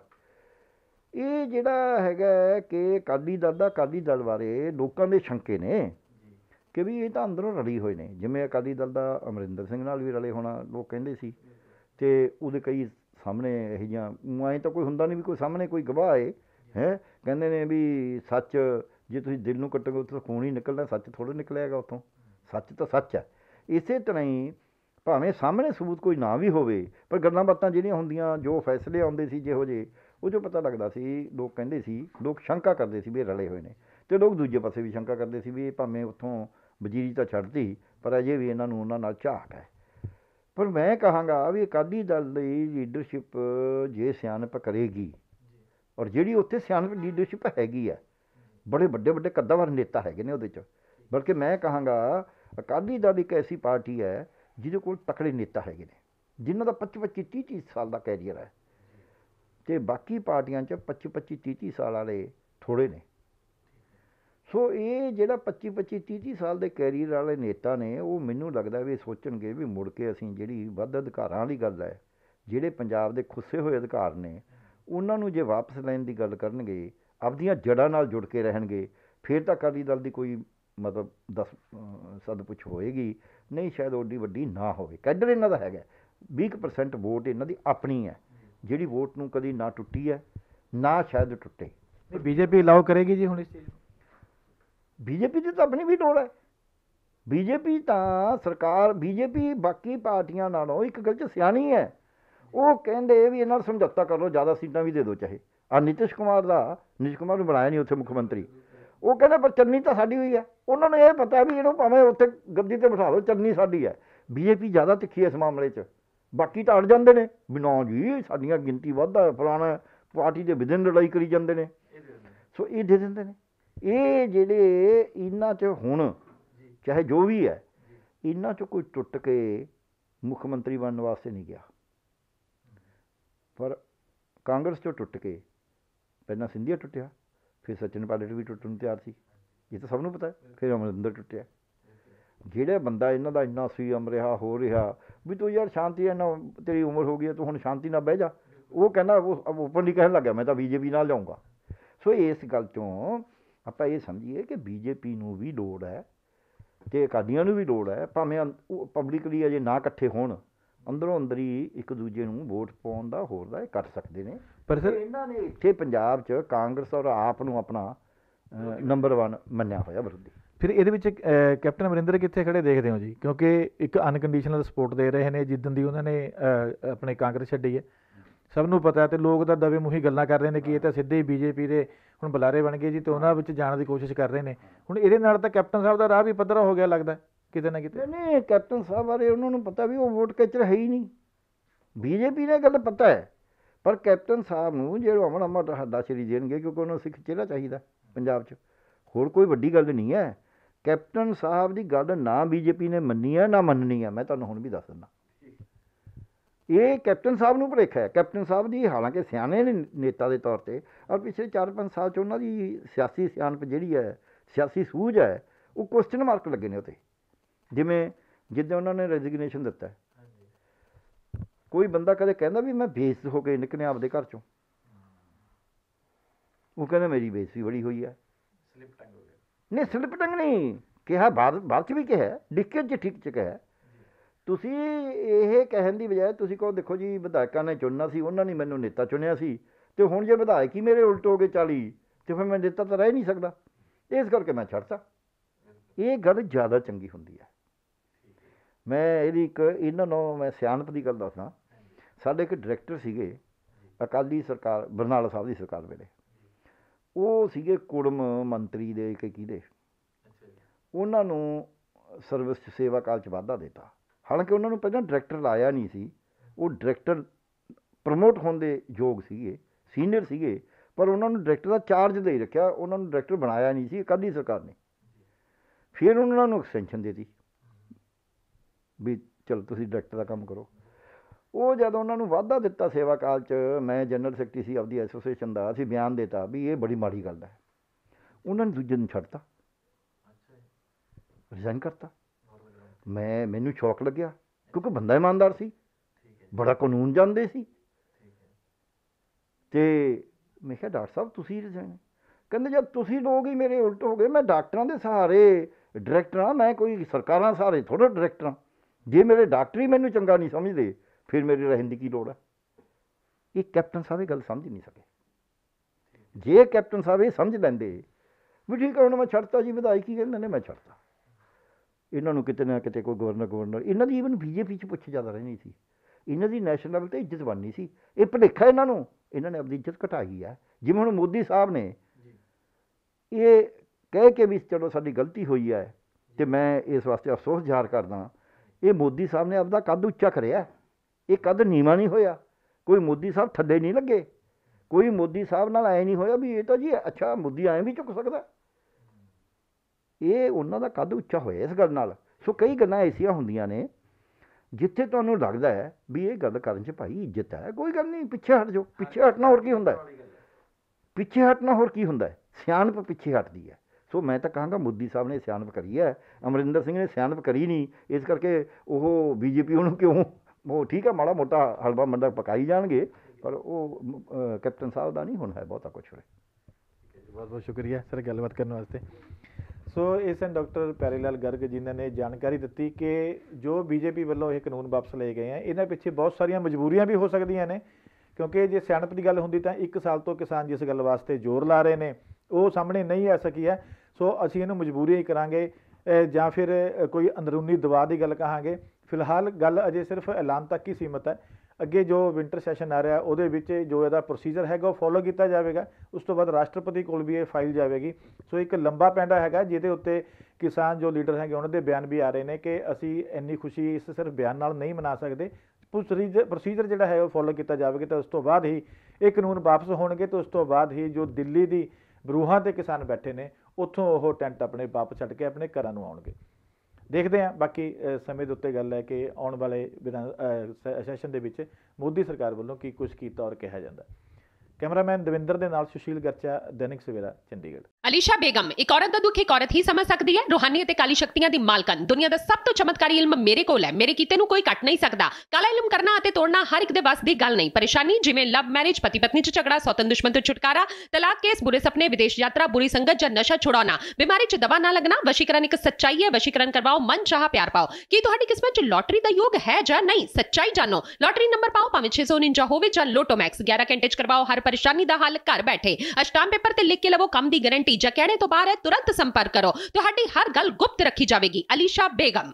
ਇਹ ਜਿਹੜਾ ਹੈਗਾ ਕਿ ਕਾਦੀ ਦਾਦਾ ਕਾਦੀ ਦਲ ਬਾਰੇ ਲੋਕਾਂ ਦੇ ਸ਼ੰਕੇ ਨੇ ਕਿ ਵੀ ਇਹ ਤਾਂ ਅੰਦਰੋਂ ਰਲੀ ਹੋਏ ਨੇ ਜਿਵੇਂ ਕਾਦੀ ਦਲ ਦਾ ਅਮਰਿੰਦਰ ਸਿੰਘ ਨਾਲ ਵੀ ਰਲੇ ਹੋਣਾ ਲੋਕ ਕਹਿੰਦੇ ਸੀ ਤੇ ਉਹਦੇ ਕਈ ਸਾਹਮਣੇ ਇਹ ਜਾਂ ਉਂ ਤਾਂ ਕੋਈ ਹੁੰਦਾ ਨਹੀਂ ਵੀ ਕੋਈ ਸਾਹਮਣੇ ਕੋਈ ਗਵਾਹ ਹੈ ਹੈ ਕਹਿੰਦੇ ਨੇ ਵੀ ਸੱਚ ਜੇ ਤੁਸੀਂ ਦਿਲ ਨੂੰ ਕੱਟੋਗੇ ਤਾਂ ਖੂਨ ਹੀ ਨਿਕਲਣਾ ਸੱਚ ਥੋੜਾ ਨਿਕਲੇਗਾ ਉੱਥੋਂ ਸੱਚ ਤਾਂ ਸੱਚ ਹੈ ਇਸੇ ਤਰ੍ਹਾਂ ਹੀ ਭਾਵੇਂ ਸਾਹਮਣੇ ਸਬੂਤ ਕੋਈ ਨਾ ਵੀ ਹੋਵੇ ਪਰ ਗੱਲਾਂ ਬਾਤਾਂ ਜਿਹੜੀਆਂ ਹੁੰਦੀਆਂ ਜੋ ਫੈਸਲੇ ਆਉਂਦੇ ਸੀ ਜਿਹੋ ਜੇ ਉਹ ਜੋ ਪਤਾ ਲੱਗਦਾ ਸੀ ਲੋਕ ਕਹਿੰਦੇ ਸੀ ਲੋਕ ਸ਼ੰਕਾ ਕਰਦੇ ਸੀ ਵੀ ਇਹ ਰਲੇ ਹੋਏ ਨੇ ਤੇ ਲੋਕ ਦੂਜੇ ਪਾਸੇ ਵੀ ਸ਼ੰਕਾ ਕਰਦੇ ਸੀ ਵੀ ਇਹ ਭਾਵੇਂ ਉੱਥੋਂ ਵਜ਼ੀਰੀ ਤਾਂ ਛੱਡਦੀ ਪਰ ਅਜੇ ਵੀ ਇਹਨਾਂ ਨੂੰ ਉਹਨਾਂ ਨਾਲ ਝਾਕ ਹੈ ਪਰ ਮੈਂ ਕਹਾਂਗਾ ਵੀ ਅਕਾਲੀ ਦਲ ਦੀ ਲੀਡਰਸ਼ਿਪ ਜੇ ਸਿਆਣਪ ਕਰੇਗੀ ਔਰ ਜਿਹੜੀ ਉੱਥੇ ਸਿਆਣਪ ਲੀਡਰਸ਼ਿਪ ਹੈਗੀ ਆ ਬੜੇ ਵੱਡੇ ਵੱਡੇ ਕੱਦਾਵਰ ਨੇਤਾ ਹੈਗੇ ਨੇ ਉਹਦੇ ਚ ਬਲਕਿ ਮੈਂ ਕਹਾਂਗਾ ਅਕਾਲੀ ਦਲ ਇੱਕ ਐਸੀ ਪਾਰਟੀ ਹੈ ਜਿਹਦੇ ਕੋਲ ਤਕੜੇ ਨੇਤਾ ਹੈਗੇ ਨੇ ਜਿਨ੍ਹਾਂ ਦਾ 25 25 30 30 ਸਾਲ ਦਾ ਕੈਰੀਅਰ ਹੈ ਤੇ ਬਾਕੀ ਪਾਰਟੀਆਂ 'ਚ 25 25 30 30 ਸਾਲ ਵਾਲੇ ਥੋੜੇ ਨੇ ਸੋ ਇਹ ਜਿਹੜਾ 25 25 30 30 ਸਾਲ ਦੇ ਕੈਰੀਅਰ ਵਾਲੇ ਨੇਤਾ ਨੇ ਉਹ ਮੈਨੂੰ ਲੱਗਦਾ ਵੀ ਸੋਚਣਗੇ ਵੀ ਮੁੜ ਕੇ ਅਸੀਂ ਜਿਹੜੀ ਵੱਧ ਅਧਿਕਾਰਾਂ ਵਾਲੀ ਗੱਲ ਹੈ ਜਿਹੜੇ ਪੰਜਾਬ ਦੇ ਖੁੱਸੇ ਹੋਏ ਅਧਿਕਾਰ ਨੇ ਉਹਨਾਂ ਨੂੰ ਜੇ ਵਾਪਸ ਲੈਣ ਦੀ ਗੱਲ ਕਰਨਗੇ ਆਪਦੀਆਂ ਜੜਾਂ ਨਾਲ ਜੁੜ ਕੇ ਰਹਿਣਗੇ ਫਿਰ ਤਾਂ ਕਾਦੀ ਦਲ ਦੀ ਕੋਈ ਮਤਲਬ ਦਸ ਸਦ ਪੁੱਛ ਹੋਏਗੀ ਨਹੀਂ ਸ਼ਾਇਦ ਓਡੀ ਵੱਡੀ ਨਾ ਹੋਵੇ ਕੈਡਰ ਇਹਨਾਂ ਦਾ ਹੈਗਾ 20% ਵੋਟ ਇਹਨਾਂ ਦੀ ਆਪਣੀ ਹੈ ਜਿਹੜੀ ਵੋਟ ਨੂੰ ਕਦੀ ਨਾ ਟੁੱਟੀ ਹੈ ਨਾ ਸ਼ਾਇਦ ਟੁੱਟੇ ਬੀਜੇਪੀ ਅਲਾਉ ਕਰੇਗੀ ਜੀ ਹੁਣ ਇਸ ਚੀਜ਼ ਬੀਜੇਪੀ ਦੀ ਤਾਂ ਆਪਣੀ ਵੀ ਟੋਲ ਹੈ ਬੀਜੇਪੀ ਤਾਂ ਸਰਕਾਰ ਬੀਜੇਪੀ ਬਾਕੀ ਪਾਰਟੀਆਂ ਨਾਲੋਂ ਇੱਕ ਗੱਲ 'ਚ ਸਿਆਣੀ ਹੈ ਉਹ ਕਹਿੰਦੇ ਵੀ ਇਹਨਾਂ ਨਾਲ ਸਮਝੌਤਾ ਕਰ ਲਓ ਜ਼ਿਆਦਾ ਸੀਟਾਂ ਵੀ ਦੇ ਦਿਓ ਚਾਹੇ ਆ ਨਿਤਿਸ਼ ਕੁਮਾਰ ਦਾ ਨਿਤਿਸ਼ ਕੁਮਾਰ ਨੂੰ ਬਣਾਇਆ ਨਹੀਂ ਉੱਥੇ ਮੁੱਖ ਮੰਤਰੀ ਉਹ ਕਹਿੰਦਾ ਪਰ ਚੰਨੀ ਤਾਂ ਸਾਡੀ ਹੋਈ ਹੈ ਉਹਨਾਂ ਨੂੰ ਇਹ ਪਤਾ ਵੀ ਇਹਨੂੰ ਭਾਵੇਂ ਉੱਥੇ ਗੱਦੀ ਤੇ ਬਿਠਾ ਦਿਓ ਚੰਨੀ ਸਾਡੀ ਹੈ ਬੀਜੇਪੀ ਜ਼ਿਆਦਾ ਤਿੱਖੀ ਹੈ ਇਸ ਮਾਮਲੇ 'ਚ ਬਾਕੀ ਤਾਂ ਅੜ ਜਾਂਦੇ ਨੇ ਵੀ ਨਾ ਜੀ ਸਾਡੀਆਂ ਗਿਣਤੀ ਵੱਧਦਾ ਫਲਾਣਾ ਪਾਰਟੀ ਦੇ ਵਿਦਨ ਲੜਾਈ ਕਰੀ ਜਾਂਦੇ ਨੇ ਸੋ ਇਹ ਦੇ ਦਿੰਦੇ ਨੇ ਇਹ ਜਿਹੜੇ ਇਹਨਾਂ 'ਚ ਹੁਣ ਚਾਹੇ ਜੋ ਵੀ ਹੈ ਇਹਨਾਂ 'ਚ ਕੋਈ ਟੁੱਟ ਕੇ ਮੁੱਖ ਮੰਤਰੀ ਬਣਨ ਵਾਸਤੇ ਨਹੀਂ ਗਿਆ ਪਰ ਕਾਂਗਰਸ 'ਚੋਂ ਟੁੱਟ ਕੇ ਪਹਿਲਾਂ ਸਿੰਧੀਆ ਟੁੱਟਿਆ ਫਿਰ ਸਚਿਨ ਪਾਇਲਟ ਵੀ ਟੁੱਟਣ ਤਿਆਰ ਸੀ ਇਹ ਤਾਂ ਸਭ ਨੂੰ ਪਤਾ ਹੈ ਫਿਰ ਅਮਰਿੰਦਰ ਟੁੱਟਿਆ ਜਿਹੜਾ ਬੰਦਾ ਇਹਨਾਂ ਦਾ ਇੰਨਾ ਅਮ ਰਿਹਾ ਹੋ ਰਿਹਾ ਵੀ ਤੂੰ ਯਾਰ ਸ਼ਾਂਤੀ ਇਹਨਾਂ ਤੇਰੀ ਉਮਰ ਹੋ ਗਈ ਹੈ ਤੂੰ ਹੁਣ ਸ਼ਾਂਤੀ ਨਾਲ ਬਹਿ ਜਾ ਉਹ ਕਹਿੰਦਾ ਉਹ ਓਪਨਲੀ ਕਹਿਣ ਲੱਗਾ ਮੈਂ ਤਾਂ ਬੀਜੇਪੀ ਨਾਲ ਜਾਊਂਗਾ ਸੋ ਇਸ ਗੱਲ ਤੋਂ ਆਪਾਂ ਇਹ ਸਮਝੀਏ ਕਿ ਬੀਜੇਪੀ ਨੂੰ ਵੀ ਲੋੜ ਹੈ ਤੇ ਅਕਾਲੀਆਂ ਨੂੰ ਵੀ ਲੋੜ ਹੈ ਭਾਵੇਂ ਪਬਲਿਕਲੀ ਅਜੇ ਨਾ ਇਕੱਠੇ ਹੋਣ ਅੰਦਰੋਂ ਅੰਦਰੀ ਇੱਕ ਦੂਜੇ ਨੂੰ ਵੋਟ ਪਾਉਣ ਦਾ ਹੋਰ ਦਾ ਇਹ ਕਰ ਸਕਦੇ ਨੇ ਪਰ ਸਰ ਇਹਨਾਂ ਨੇ ਇੱਥੇ ਪੰਜਾਬ 'ਚ ਕਾਂਗਰਸ ਔਰ ਆਪ ਨੂੰ ਆਪਣਾ ਨੰਬਰ 1 ਮੰਨਿਆ ਹੋਇਆ ਵਿਰੋਧੀ ਫਿਰ ਇਹਦੇ ਵਿੱਚ ਕੈਪਟਨ ਅਮਰਿੰਦਰ ਕਿੱਥੇ ਖੜੇ ਦੇਖਦੇ ਹੋ ਜੀ ਕਿਉਂਕਿ ਇੱਕ ਅਨਕੰਡੀਸ਼ਨਲ ਸਪੋਰਟ ਦੇ ਰਹੇ ਨੇ ਜਿੱਦਨ ਦੀ ਉਹਨਾਂ ਨੇ ਆਪਣੇ ਕਾਂਗਰਸ ਛੱਡੀ ਹੈ ਸਭ ਨੂੰ ਪਤਾ ਤੇ ਲੋਕ ਤਾਂ ਦਵੇ ਮੁਹੀ ਗੱਲਾਂ ਕਰ ਰਹੇ ਨੇ ਕਿ ਇਹ ਤਾਂ ਸਿੱਧੇ ਹੀ ਬੀਜੇਪੀ ਦੇ ਹੁਣ ਬੁਲਾਰੇ ਬਣ ਗਏ ਜੀ ਤੇ ਉਹਨਾਂ ਵਿੱਚ ਜਾਣ ਦੀ ਕੋਸ਼ਿਸ਼ ਕਰ ਰਹੇ ਨੇ ਹੁਣ ਇਹਦੇ ਨਾਲ ਤਾਂ ਕੈਪਟਨ ਸਾਹਿਬ ਦਾ ਰਾਹ ਵੀ ਪੱਧਰਾ ਹੋ ਗਿਆ ਲੱਗਦਾ ਕਿਤੇ ਨਾ ਕਿਤੇ ਨਹੀਂ ਕੈਪਟਨ ਸਾਹਿਬ ਬਾਰੇ ਉਹਨਾਂ ਨੂੰ ਪਤਾ ਵੀ ਉਹ ਵੋਟ ਕੈਚਰ ਹੈ ਹੀ ਨਹੀਂ ਬੀਜੇਪੀ ਨੇ ਗੱਲ ਪਤਾ ਹੈ ਪਰ ਕੈਪਟਨ ਸਾਹਿਬ ਨੂੰ ਜਿਹੜਾ ਅਮਨ ਅਮਰ ਹੱਦਾ ਸ਼ਰੀ ਦੇਣਗੇ ਕਿਉਂਕਿ ਨੂੰ ਸਿੱਖ ਚਿਹਰਾ ਚਾਹੀਦਾ ਪੰਜਾਬ 'ਚ ਹੋਰ ਕੋਈ ਵੱਡੀ ਗੱਲ ਨਹੀਂ ਹੈ ਕੈਪਟਨ ਸਾਹਿਬ ਦੀ ਗੱਲ ਨਾ ਬੀਜੇਪੀ ਨੇ ਮੰਨੀ ਹੈ ਨਾ ਮੰਨਣੀ ਹੈ ਮੈਂ ਤੁਹਾਨੂੰ ਹੁਣ ਵੀ ਦੱਸ ਦਿੰਦਾ ਇਹ ਕੈਪਟਨ ਸਾਹਿਬ ਨੂੰ ਪਰੇਖਿਆ ਹੈ ਕੈਪਟਨ ਸਾਹਿਬ ਦੀ ਹਾਲਾਂਕਿ ਸਿਆਣੇ ਨੇ ਨੇਤਾ ਦੇ ਤੌਰ ਤੇ ਔਰ ਪਿਛਲੇ 4-5 ਸਾਲ ਚ ਉਹਨਾਂ ਦੀ ਸਿਆਸੀ ਸਿਆਣਪ ਜਿਹੜੀ ਹੈ ਸਿਆਸੀ ਸੂਝ ਹੈ ਉਹ ਕੁਐਸਚਨ ਮਾਰਕ ਲੱਗੇ ਨੇ ਉਤੇ ਜਿਵੇਂ ਜਿੱਦਾਂ ਉਹਨਾਂ ਨੇ ਰੈਜ਼ਿਗਨੇਸ਼ਨ ਦਿੱਤਾ ਕੋਈ ਬੰਦਾ ਕਦੇ ਕਹਿੰਦਾ ਵੀ ਮੈਂ ਬੇਸ ਹੋ ਕੇ ਨਿਕਲਿਆ ਆਪਦੇ ਘਰ ਚੋਂ ਉਹ ਕਹਿੰਦਾ ਮੇਰੀ ਬੇਇੱਜ਼ਤੀ ਬੜੀ ਹੋਈ ਆ ਸਲਿਪ ਟੰਗ ਹੋ ਗਿਆ ਨਹੀਂ ਸਲਿਪ ਟੰਗ ਨਹੀਂ ਕਿਹਾ ਬਾਅਦ ਬਾਅਦ ਚ ਵੀ ਕਿਹਾ ਡਿੱਕੇ ਚ ਠੀਕ ਚ ਕਿਹਾ ਤੁਸੀਂ ਇਹ ਕਹਿਣ ਦੀ ਬਜਾਏ ਤੁਸੀਂ ਕਹੋ ਦੇਖੋ ਜੀ ਵਿਧਾਇਕਾਂ ਨੇ ਚੁਣਨਾ ਸੀ ਉਹਨਾਂ ਨੇ ਮੈਨੂੰ ਨੇਤਾ ਚੁਣਿਆ ਸੀ ਤੇ ਹੁਣ ਜੇ ਵਿਧਾਇਕ ਹੀ ਮੇਰੇ ਉਲਟ ਹੋ ਗਏ 40 ਤੇ ਫਿਰ ਮੈਂ ਨੇਤਾ ਤਾਂ ਰਹਿ ਨਹੀਂ ਸਕਦਾ ਇਸ ਕਰਕੇ ਮੈਂ ਛੱਡਤਾ ਇਹ ਗੱਲ ਜ਼ਿਆਦਾ ਚੰਗੀ ਹੁੰਦੀ ਹੈ ਮੈਂ ਇਹਦੀ ਇੱਕ ਇਹਨਾਂ ਨੂੰ ਮੈਂ ਸਿਆਣਪ ਦੀ ਗੱਲ ਦੱਸਾਂ ਸਾਡੇ ਇੱਕ ਡਾਇਰੈਕਟਰ ਸੀਗੇ ਅਕਾਲੀ ਸਰਕਾਰ ਬਰਨਾਲਾ ਸਾਹਿਬ ਦੀ ਸਰਕਾਰ ਵੇਲੇ ਉਹ ਸੀਗੇ ਕੁੜਮ ਮੰਤਰੀ ਦੇ ਕਿ ਕਿਹਦੇ ਉਹਨਾਂ ਨੂੰ ਸਰਵਿਸ ਸੇਵਾ ਕਾਲ ਚ ਵਾਧਾ ਦਿੱਤਾ ਹਾਲਾਂਕਿ ਉਹਨਾਂ ਨੂੰ ਪਹਿਲਾਂ ਡਾਇਰੈਕਟਰ ਲਾਇਆ ਨਹੀਂ ਸੀ ਉਹ ਡਾਇਰੈਕਟਰ ਪ੍ਰਮੋਟ ਹੋਣ ਦੇ ਯੋਗ ਸੀਗੇ ਸੀਨੀਅਰ ਸੀਗੇ ਪਰ ਉਹਨਾਂ ਨੂੰ ਡਾਇਰੈਕਟਰ ਦਾ ਚਾਰਜ ਦੇ ਰੱਖਿਆ ਉਹਨਾਂ ਨੂੰ ਡਾਇਰੈਕਟਰ ਬਣਾਇਆ ਨਹੀਂ ਸੀ ਅਕਾਲੀ ਸਰਕਾਰ ਨੇ ਫਿਰ ਉਹਨਾਂ ਨੂੰ ਐਕਸਟੈਂਸ਼ਨ ਦੇ ਦਿੱਤੀ ਵੀ ਚਲ ਤੁਸੀਂ ਡਾਇਰੈਕਟਰ ਦਾ ਕੰਮ ਕਰੋ ਉਹ ਜਦ ਉਹਨਾਂ ਨੂੰ ਵਾਅਦਾ ਦਿੱਤਾ ਸੇਵਾ ਕਾਲ 'ਚ ਮੈਂ ਜਨਰਲ ਸੈਕਟਰੀ ਸੀ ਆਪਦੀ ਐਸੋਸੀਏਸ਼ਨ ਦਾ ਅਸੀਂ ਬਿਆਨ ਦਿੱਤਾ ਵੀ ਇਹ ਬੜੀ ਮਾੜੀ ਗੱਲ ਹੈ ਉਹਨਾਂ ਨੇ ਦੂਜੇ ਦਿਨ ਛੱਡਤਾ ਰਿਜ਼ਾਈਨ ਕਰਤਾ ਮੈਂ ਮੈਨੂੰ ਸ਼ੌਕ ਲੱਗਿਆ ਕਿਉਂਕਿ ਬੰਦਾ ਇਮਾਨਦਾਰ ਸੀ ਬੜਾ ਕਾਨੂੰਨ ਜਾਣਦੇ ਸੀ ਤੇ ਮੈਂ ਕਿਹਾ ਡਾਕਟਰ ਸਾਹਿਬ ਤੁਸੀਂ ਰਜਣ ਕਹਿੰਦੇ ਜਦ ਤੁਸੀਂ ਲੋਕ ਹੀ ਮੇਰੇ ਉਲਟ ਹੋ ਗਏ ਮੈਂ ਡਾਕਟਰਾਂ ਦੇ ਸਹਾਰੇ ਡਾਇਰੈਕਟਰ ਆ ਮੈਂ ਕੋਈ ਸਰਕਾਰਾਂ ਸਹਾਰੇ ਥੋੜਾ ਡਾਇਰੈਕਟਰ ਆ ਜੇ ਮੇਰੇ ਡਾਕਟਰ ਹੀ ਮੈਨੂੰ ਚੰਗਾ ਨਹੀਂ ਸਮਝਦੇ ਫਿਰ ਮੇਰੀ ਰਹਿਣ ਦੀ ਕੀ ਲੋੜ ਆ ਇਹ ਕੈਪਟਨ ਸਾਹਿਬ ਇਹ ਗੱਲ ਸਮਝ ਨਹੀਂ ਸਕੇ ਜੇ ਕੈਪਟਨ ਸਾਹਿਬ ਇਹ ਸਮਝ ਲੈਂਦੇ ਵੀ ਠੀਕ ਹੈ ਹੁਣ ਮੈਂ ਛੱਡਤਾ ਜੀ ਵਧਾਈ ਕੀ ਕਹਿੰਦੇ ਨੇ ਮੈਂ ਛੱਡਤਾ ਇਹਨਾਂ ਨੂੰ ਕਿਤੇ ਨਾ ਕਿਤੇ ਕੋਈ ਗਵਰਨਰ ਗਵਰਨਰ ਇਹਨਾਂ ਦੀ ਈਵਨ ਬੀਜੇਪੀ 'ਚ ਪੁੱਛ ਜ਼ਿਆਦਾ ਰਹਿਣੀ ਸੀ ਇਹਨਾਂ ਦੀ ਨੈਸ਼ਨਲ ਤੇ ਇੱਜ਼ਤ ਬਣਨੀ ਸੀ ਇਹ ਭਲੇਖਾ ਇਹਨਾਂ ਨੂੰ ਇਹਨਾਂ ਨੇ ਆਪਣੀ ਇੱਜ਼ਤ ਘਟਾਈ ਆ ਜਿਵੇਂ ਹੁਣ ਮੋਦੀ ਸਾਹਿਬ ਨੇ ਇਹ ਕਹਿ ਕੇ ਵੀ ਚਲੋ ਸਾਡੀ ਗਲਤੀ ਹੋਈ ਹੈ ਤੇ ਮੈਂ ਇਸ ਵਾਸਤੇ ਅਫਸੋਸ ਜ਼ਾਹਰ ਕਰਦਾ ਇਹ ਮੋਦੀ ਸਾਹਿਬ ਨੇ ਆਪਦਾ ਕੱਦ ਉੱਚਾ ਕਰਿਆ ਇਹ ਕੱਦ ਨੀਵਾ ਨਹੀਂ ਹੋਇਆ ਕੋਈ ਮੋਦੀ ਸਾਹਿਬ ਥੱਲੇ ਨਹੀਂ ਲੱਗੇ ਕੋਈ ਮੋਦੀ ਸਾਹਿਬ ਨਾਲ ਐ ਨਹੀਂ ਹੋਇਆ ਵੀ ਇਹ ਤਾਂ ਜੀ ਅੱਛਾ ਮੋਦੀ ਐ ਵੀ ਚੁੱਕ ਸਕਦਾ ਇਹ ਉਹਨਾਂ ਦਾ ਕੱਦ ਉੱਚਾ ਹੋਇਆ ਇਸ ਗੱਲ ਨਾਲ ਸੋ ਕਈ ਗੱਲਾਂ ਐਸੀਆਂ ਹੁੰਦੀਆਂ ਨੇ ਜਿੱਥੇ ਤੁਹਾਨੂੰ ਲੱਗਦਾ ਹੈ ਵੀ ਇਹ ਗੱਲ ਕਰਨ 'ਚ ਭਾਈ ਇੱਜ਼ਤ ਹੈ ਕੋਈ ਗੱਲ ਨਹੀਂ ਪਿੱਛੇ ਹਟ ਜਾਓ ਪਿੱਛੇ ਹਟਣਾ ਹੋਰ ਕੀ ਹੁੰਦਾ ਪਿੱਛੇ ਹਟਣਾ ਹੋਰ ਕੀ ਹੁੰਦਾ ਸਿਆਣਪ ਪਿੱਛੇ ਹਟਦੀ ਹੈ ਸੋ ਮੈਂ ਤਾਂ ਕਹਾਂਗਾ ਮੁੱਦੀ ਸਾਹਿਬ ਨੇ ਸਿਆਣਪ ਕਰੀ ਹੈ ਅਮਰਿੰਦਰ ਸਿੰਘ ਨੇ ਸਿਆਣਪ ਕਰੀ ਨਹੀਂ ਇਸ ਕਰਕੇ ਉਹ ਬੀਜੇਪੀ ਉਹਨੂੰ ਕਿਉਂ ਉਹ ਠੀਕ ਹੈ ਮਾੜਾ ਮੋਟਾ ਹਲਵਾ ਮੰਡਾ ਪਕਾਈ ਜਾਣਗੇ ਪਰ ਉਹ ਕੈਪਟਨ ਸਾਹਿਬ ਦਾ ਨਹੀਂ ਹੁਣ ਹੈ ਬਹੁਤਾ ਕੁਝ ਹੋਰੇ ਬਹੁਤ ਬਹੁਤ ਸ਼ੁਕਰੀਆ ਸਰ ਗੱਲਬਾਤ ਕਰਨ ਵਾਸਤੇ ਸੋ ਇਸ ਸਨ ਡਾਕਟਰ ਪੈਰੀਲਲ ਗਰਗ ਜਿਨ੍ਹਾਂ ਨੇ ਜਾਣਕਾਰੀ ਦਿੱਤੀ ਕਿ ਜੋ ਬੀਜੇਪੀ ਵੱਲੋਂ ਇਹ ਕਾਨੂੰਨ ਵਾਪਸ ਲਏ ਗਏ ਆ ਇਹਨਾਂ ਪਿੱਛੇ ਬਹੁਤ ਸਾਰੀਆਂ ਮਜਬੂਰੀਆਂ ਵੀ ਹੋ ਸਕਦੀਆਂ ਨੇ ਕਿਉਂਕਿ ਜੇ ਸਿਆਣਪ ਦੀ ਗੱਲ ਹੁੰਦੀ ਤਾਂ 1 ਸਾਲ ਤੋਂ ਕਿਸਾਨ ਜਿਸ ਗੱਲ ਵਾਸਤੇ ਜ਼ੋਰ ਲਾ ਰਹੇ ਨੇ ਉਹ ਸਾਹਮਣੇ ਨਹੀਂ ਆ ਸਕੀ ਹੈ ਸੋ ਅਸੀਂ ਇਹਨੂੰ ਮਜਬੂਰੀ ਹੀ ਕਰਾਂਗੇ ਜਾਂ ਫਿਰ ਕੋਈ ਅੰਦਰੂਨੀ ਦਬਾਅ ਦੀ ਗੱਲ ਕਹਾਂਗੇ ਫਿਲਹਾਲ ਗੱਲ ਅਜੇ ਸਿਰਫ ਐਲਾਨ ਤੱਕ ਹੀ ਸੀਮਤ ਹੈ ਅੱਗੇ ਜੋ ਵਿੰਟਰ ਸੈਸ਼ਨ ਆ ਰਿਹਾ ਉਹਦੇ ਵਿੱਚ ਜੋ ਇਹਦਾ ਪ੍ਰੋਸੀਜਰ ਹੈਗਾ ਉਹ ਫੋਲੋ ਕੀਤਾ ਜਾਵੇਗਾ ਉਸ ਤੋਂ ਬਾਅਦ ਰਾਸ਼ਟਰਪਤੀ ਕੋਲ ਵੀ ਇਹ ਫਾਈਲ ਜਾਵੇਗੀ ਸੋ ਇੱਕ ਲੰਬਾ ਪੈਂਡਾ ਹੈਗਾ ਜਿਹਦੇ ਉੱਤੇ ਕਿਸਾਨ ਜੋ ਲੀਡਰ ਹੈਗੇ ਉਹਨਾਂ ਦੇ ਬਿਆਨ ਵੀ ਆ ਰਹੇ ਨੇ ਕਿ ਅਸੀਂ ਇੰਨੀ ਖੁਸ਼ੀ ਇਸ ਸਿਰਫ ਬਿਆਨ ਨਾਲ ਨਹੀਂ ਮਨਾ ਸਕਦੇ ਪ੍ਰੋਸੀਜਰ ਜਿਹੜਾ ਹੈ ਉਹ ਫੋਲੋ ਕੀਤਾ ਜਾਵੇਗਾ ਤਾਂ ਉਸ ਤੋਂ ਬਾਅਦ ਹੀ ਇਹ ਕਾਨੂੰਨ ਵਾਪਸ ਹੋਣਗੇ ਤੇ ਉਸ ਤੋਂ ਬਾਅਦ ਹੀ ਜੋ ਦਿੱਲੀ ਦੀ ਬਰੂਹਾਂ ਤੇ ਕਿਸਾਨ ਬੈਠੇ ਨੇ ਉੱਥੋਂ ਉਹ ਟੈਂਟ ਆਪਣੇ ਵਾਪਸ ਛੱਡ ਕੇ ਆਪਣੇ ਘਰਾਂ ਨੂੰ ਆਉਣਗੇ ਦੇਖਦੇ ਹਾਂ ਬਾਕੀ ਸਮੇਂ ਦੇ ਉੱਤੇ ਗੱਲ ਹੈ ਕਿ ਆਉਣ ਵਾਲੇ ਸੈਸ਼ਨ ਦੇ ਵਿੱਚ ਮੋਦੀ ਸਰਕਾਰ ਵੱਲੋਂ ਕੀ ਕੁਝ ਕੀਤਾ ਔਰ ਕਿਹਾ ਜਾਂਦਾ ਕੈਮਰਾਮੈਨ ਦਵਿੰਦਰ ਦੇ ਨਾਲ ਸੁਸ਼ੀਲ ਗਰਚਾ ਦੈਨਿਕ ਸਵੇਰਾ ਚੰਡੀਗੜ੍ਹ ਅਲੀਸ਼ਾ ਬੇਗਮ ਇੱਕ ਔਰਤ ਦਾ ਦੁੱਖ ਇੱਕ ਔਰਤ ਹੀ ਸਮਝ ਸਕਦੀ ਹੈ ਰੋਹਾਨੀ ਅਤੇ ਕਾਲੀ ਸ਼ਕਤੀਆਂ ਦੀ ਮਾਲਕਨ ਦੁਨੀਆ ਦਾ ਸਭ ਤੋਂ ਚਮਤਕਾਰੀ ਇਲਮ ਮੇਰੇ ਕੋਲ ਹੈ ਮੇਰੇ ਕੀਤੇ ਨੂੰ ਕੋਈ ਕੱਟ ਨਹੀਂ ਸਕਦਾ ਕਾਲਾ ਇਲਮ ਕਰਨਾ ਅਤੇ ਤੋੜਨਾ ਹਰ ਇੱਕ ਦੇ ਵੱਸ ਦੀ ਗੱਲ ਨਹੀਂ ਪਰੇਸ਼ਾਨੀ ਜਿਵੇਂ ਲਵ ਮੈਰਿਜ ਪਤੀ ਪਤਨੀ 'ਚ ਝਗੜਾ ਸੌਤਨ ਦੁਸ਼ਮਣ ਤੋਂ ਛੁਟਕਾਰਾ ਤਲਾਕ ਕੇਸ ਬੁਰੇ ਸੁਪਨੇ ਵਿਦੇਸ਼ ਯਾਤਰਾ ਬੁਰੀ ਸੰਗਤ ਜਾਂ ਨਸ਼ਾ ਛੁਡਾਉਣਾ ਬਿਮਾਰੀ 'ਚ ਦਵਾ ਨਾ ਲੱਗਣਾ ਵਸ਼ੀਕਰਨ ਇੱਕ ਸੱਚਾਈ ਹੈ ਵਸ਼ੀਕਰਨ ਕਰਵਾਓ ਮਨ ਚਾਹਾ ਪਿਆਰ ਪਾਓ ਕੀ ਤੁਹਾਡੀ ਕਿਸਮਤ 'ਚ ਲੋਟਰੀ ਦਾ ਯੋਗ ਹੈ ਜਾਂ ਨਹੀਂ ਸੱਚਾਈ ਜਾਨੋ ਲੋਟਰੀ ਨੰਬਰ ਪਾਓ ਭਾਵੇਂ 649 ਹੋਵੇ ਜਾਂ ਲੋਟੋ ਮੈਕਸ 11 ਕੈਂਟੇਜ ਕਰਵਾਓ ਹਰ ਪਰੇਸ਼ਾਨੀ ਦਾ ਹੱਲ ਘਰ ਬੈਠੇ ਅਸ਼ਟਾਮ ਪੇਪਰ ਤੇ ਲਿਖ ਕੇ ਲਵੋ ਕੰਮ ਦੀ ਗਾਰੰਟੀ ਜਾਂ ਕਹਿਣੇ ਤੋਂ ਬਾਹਰ ਹੈ ਤੁਰੰਤ ਸੰਪਰਕ ਕਰੋ ਤੁਹਾਡੀ ਹਰ ਗੱਲ ਗੁਪਤ ਰੱਖੀ ਜਾਵੇਗੀ ਅਲੀਸ਼ਾ ਬੇਗਮ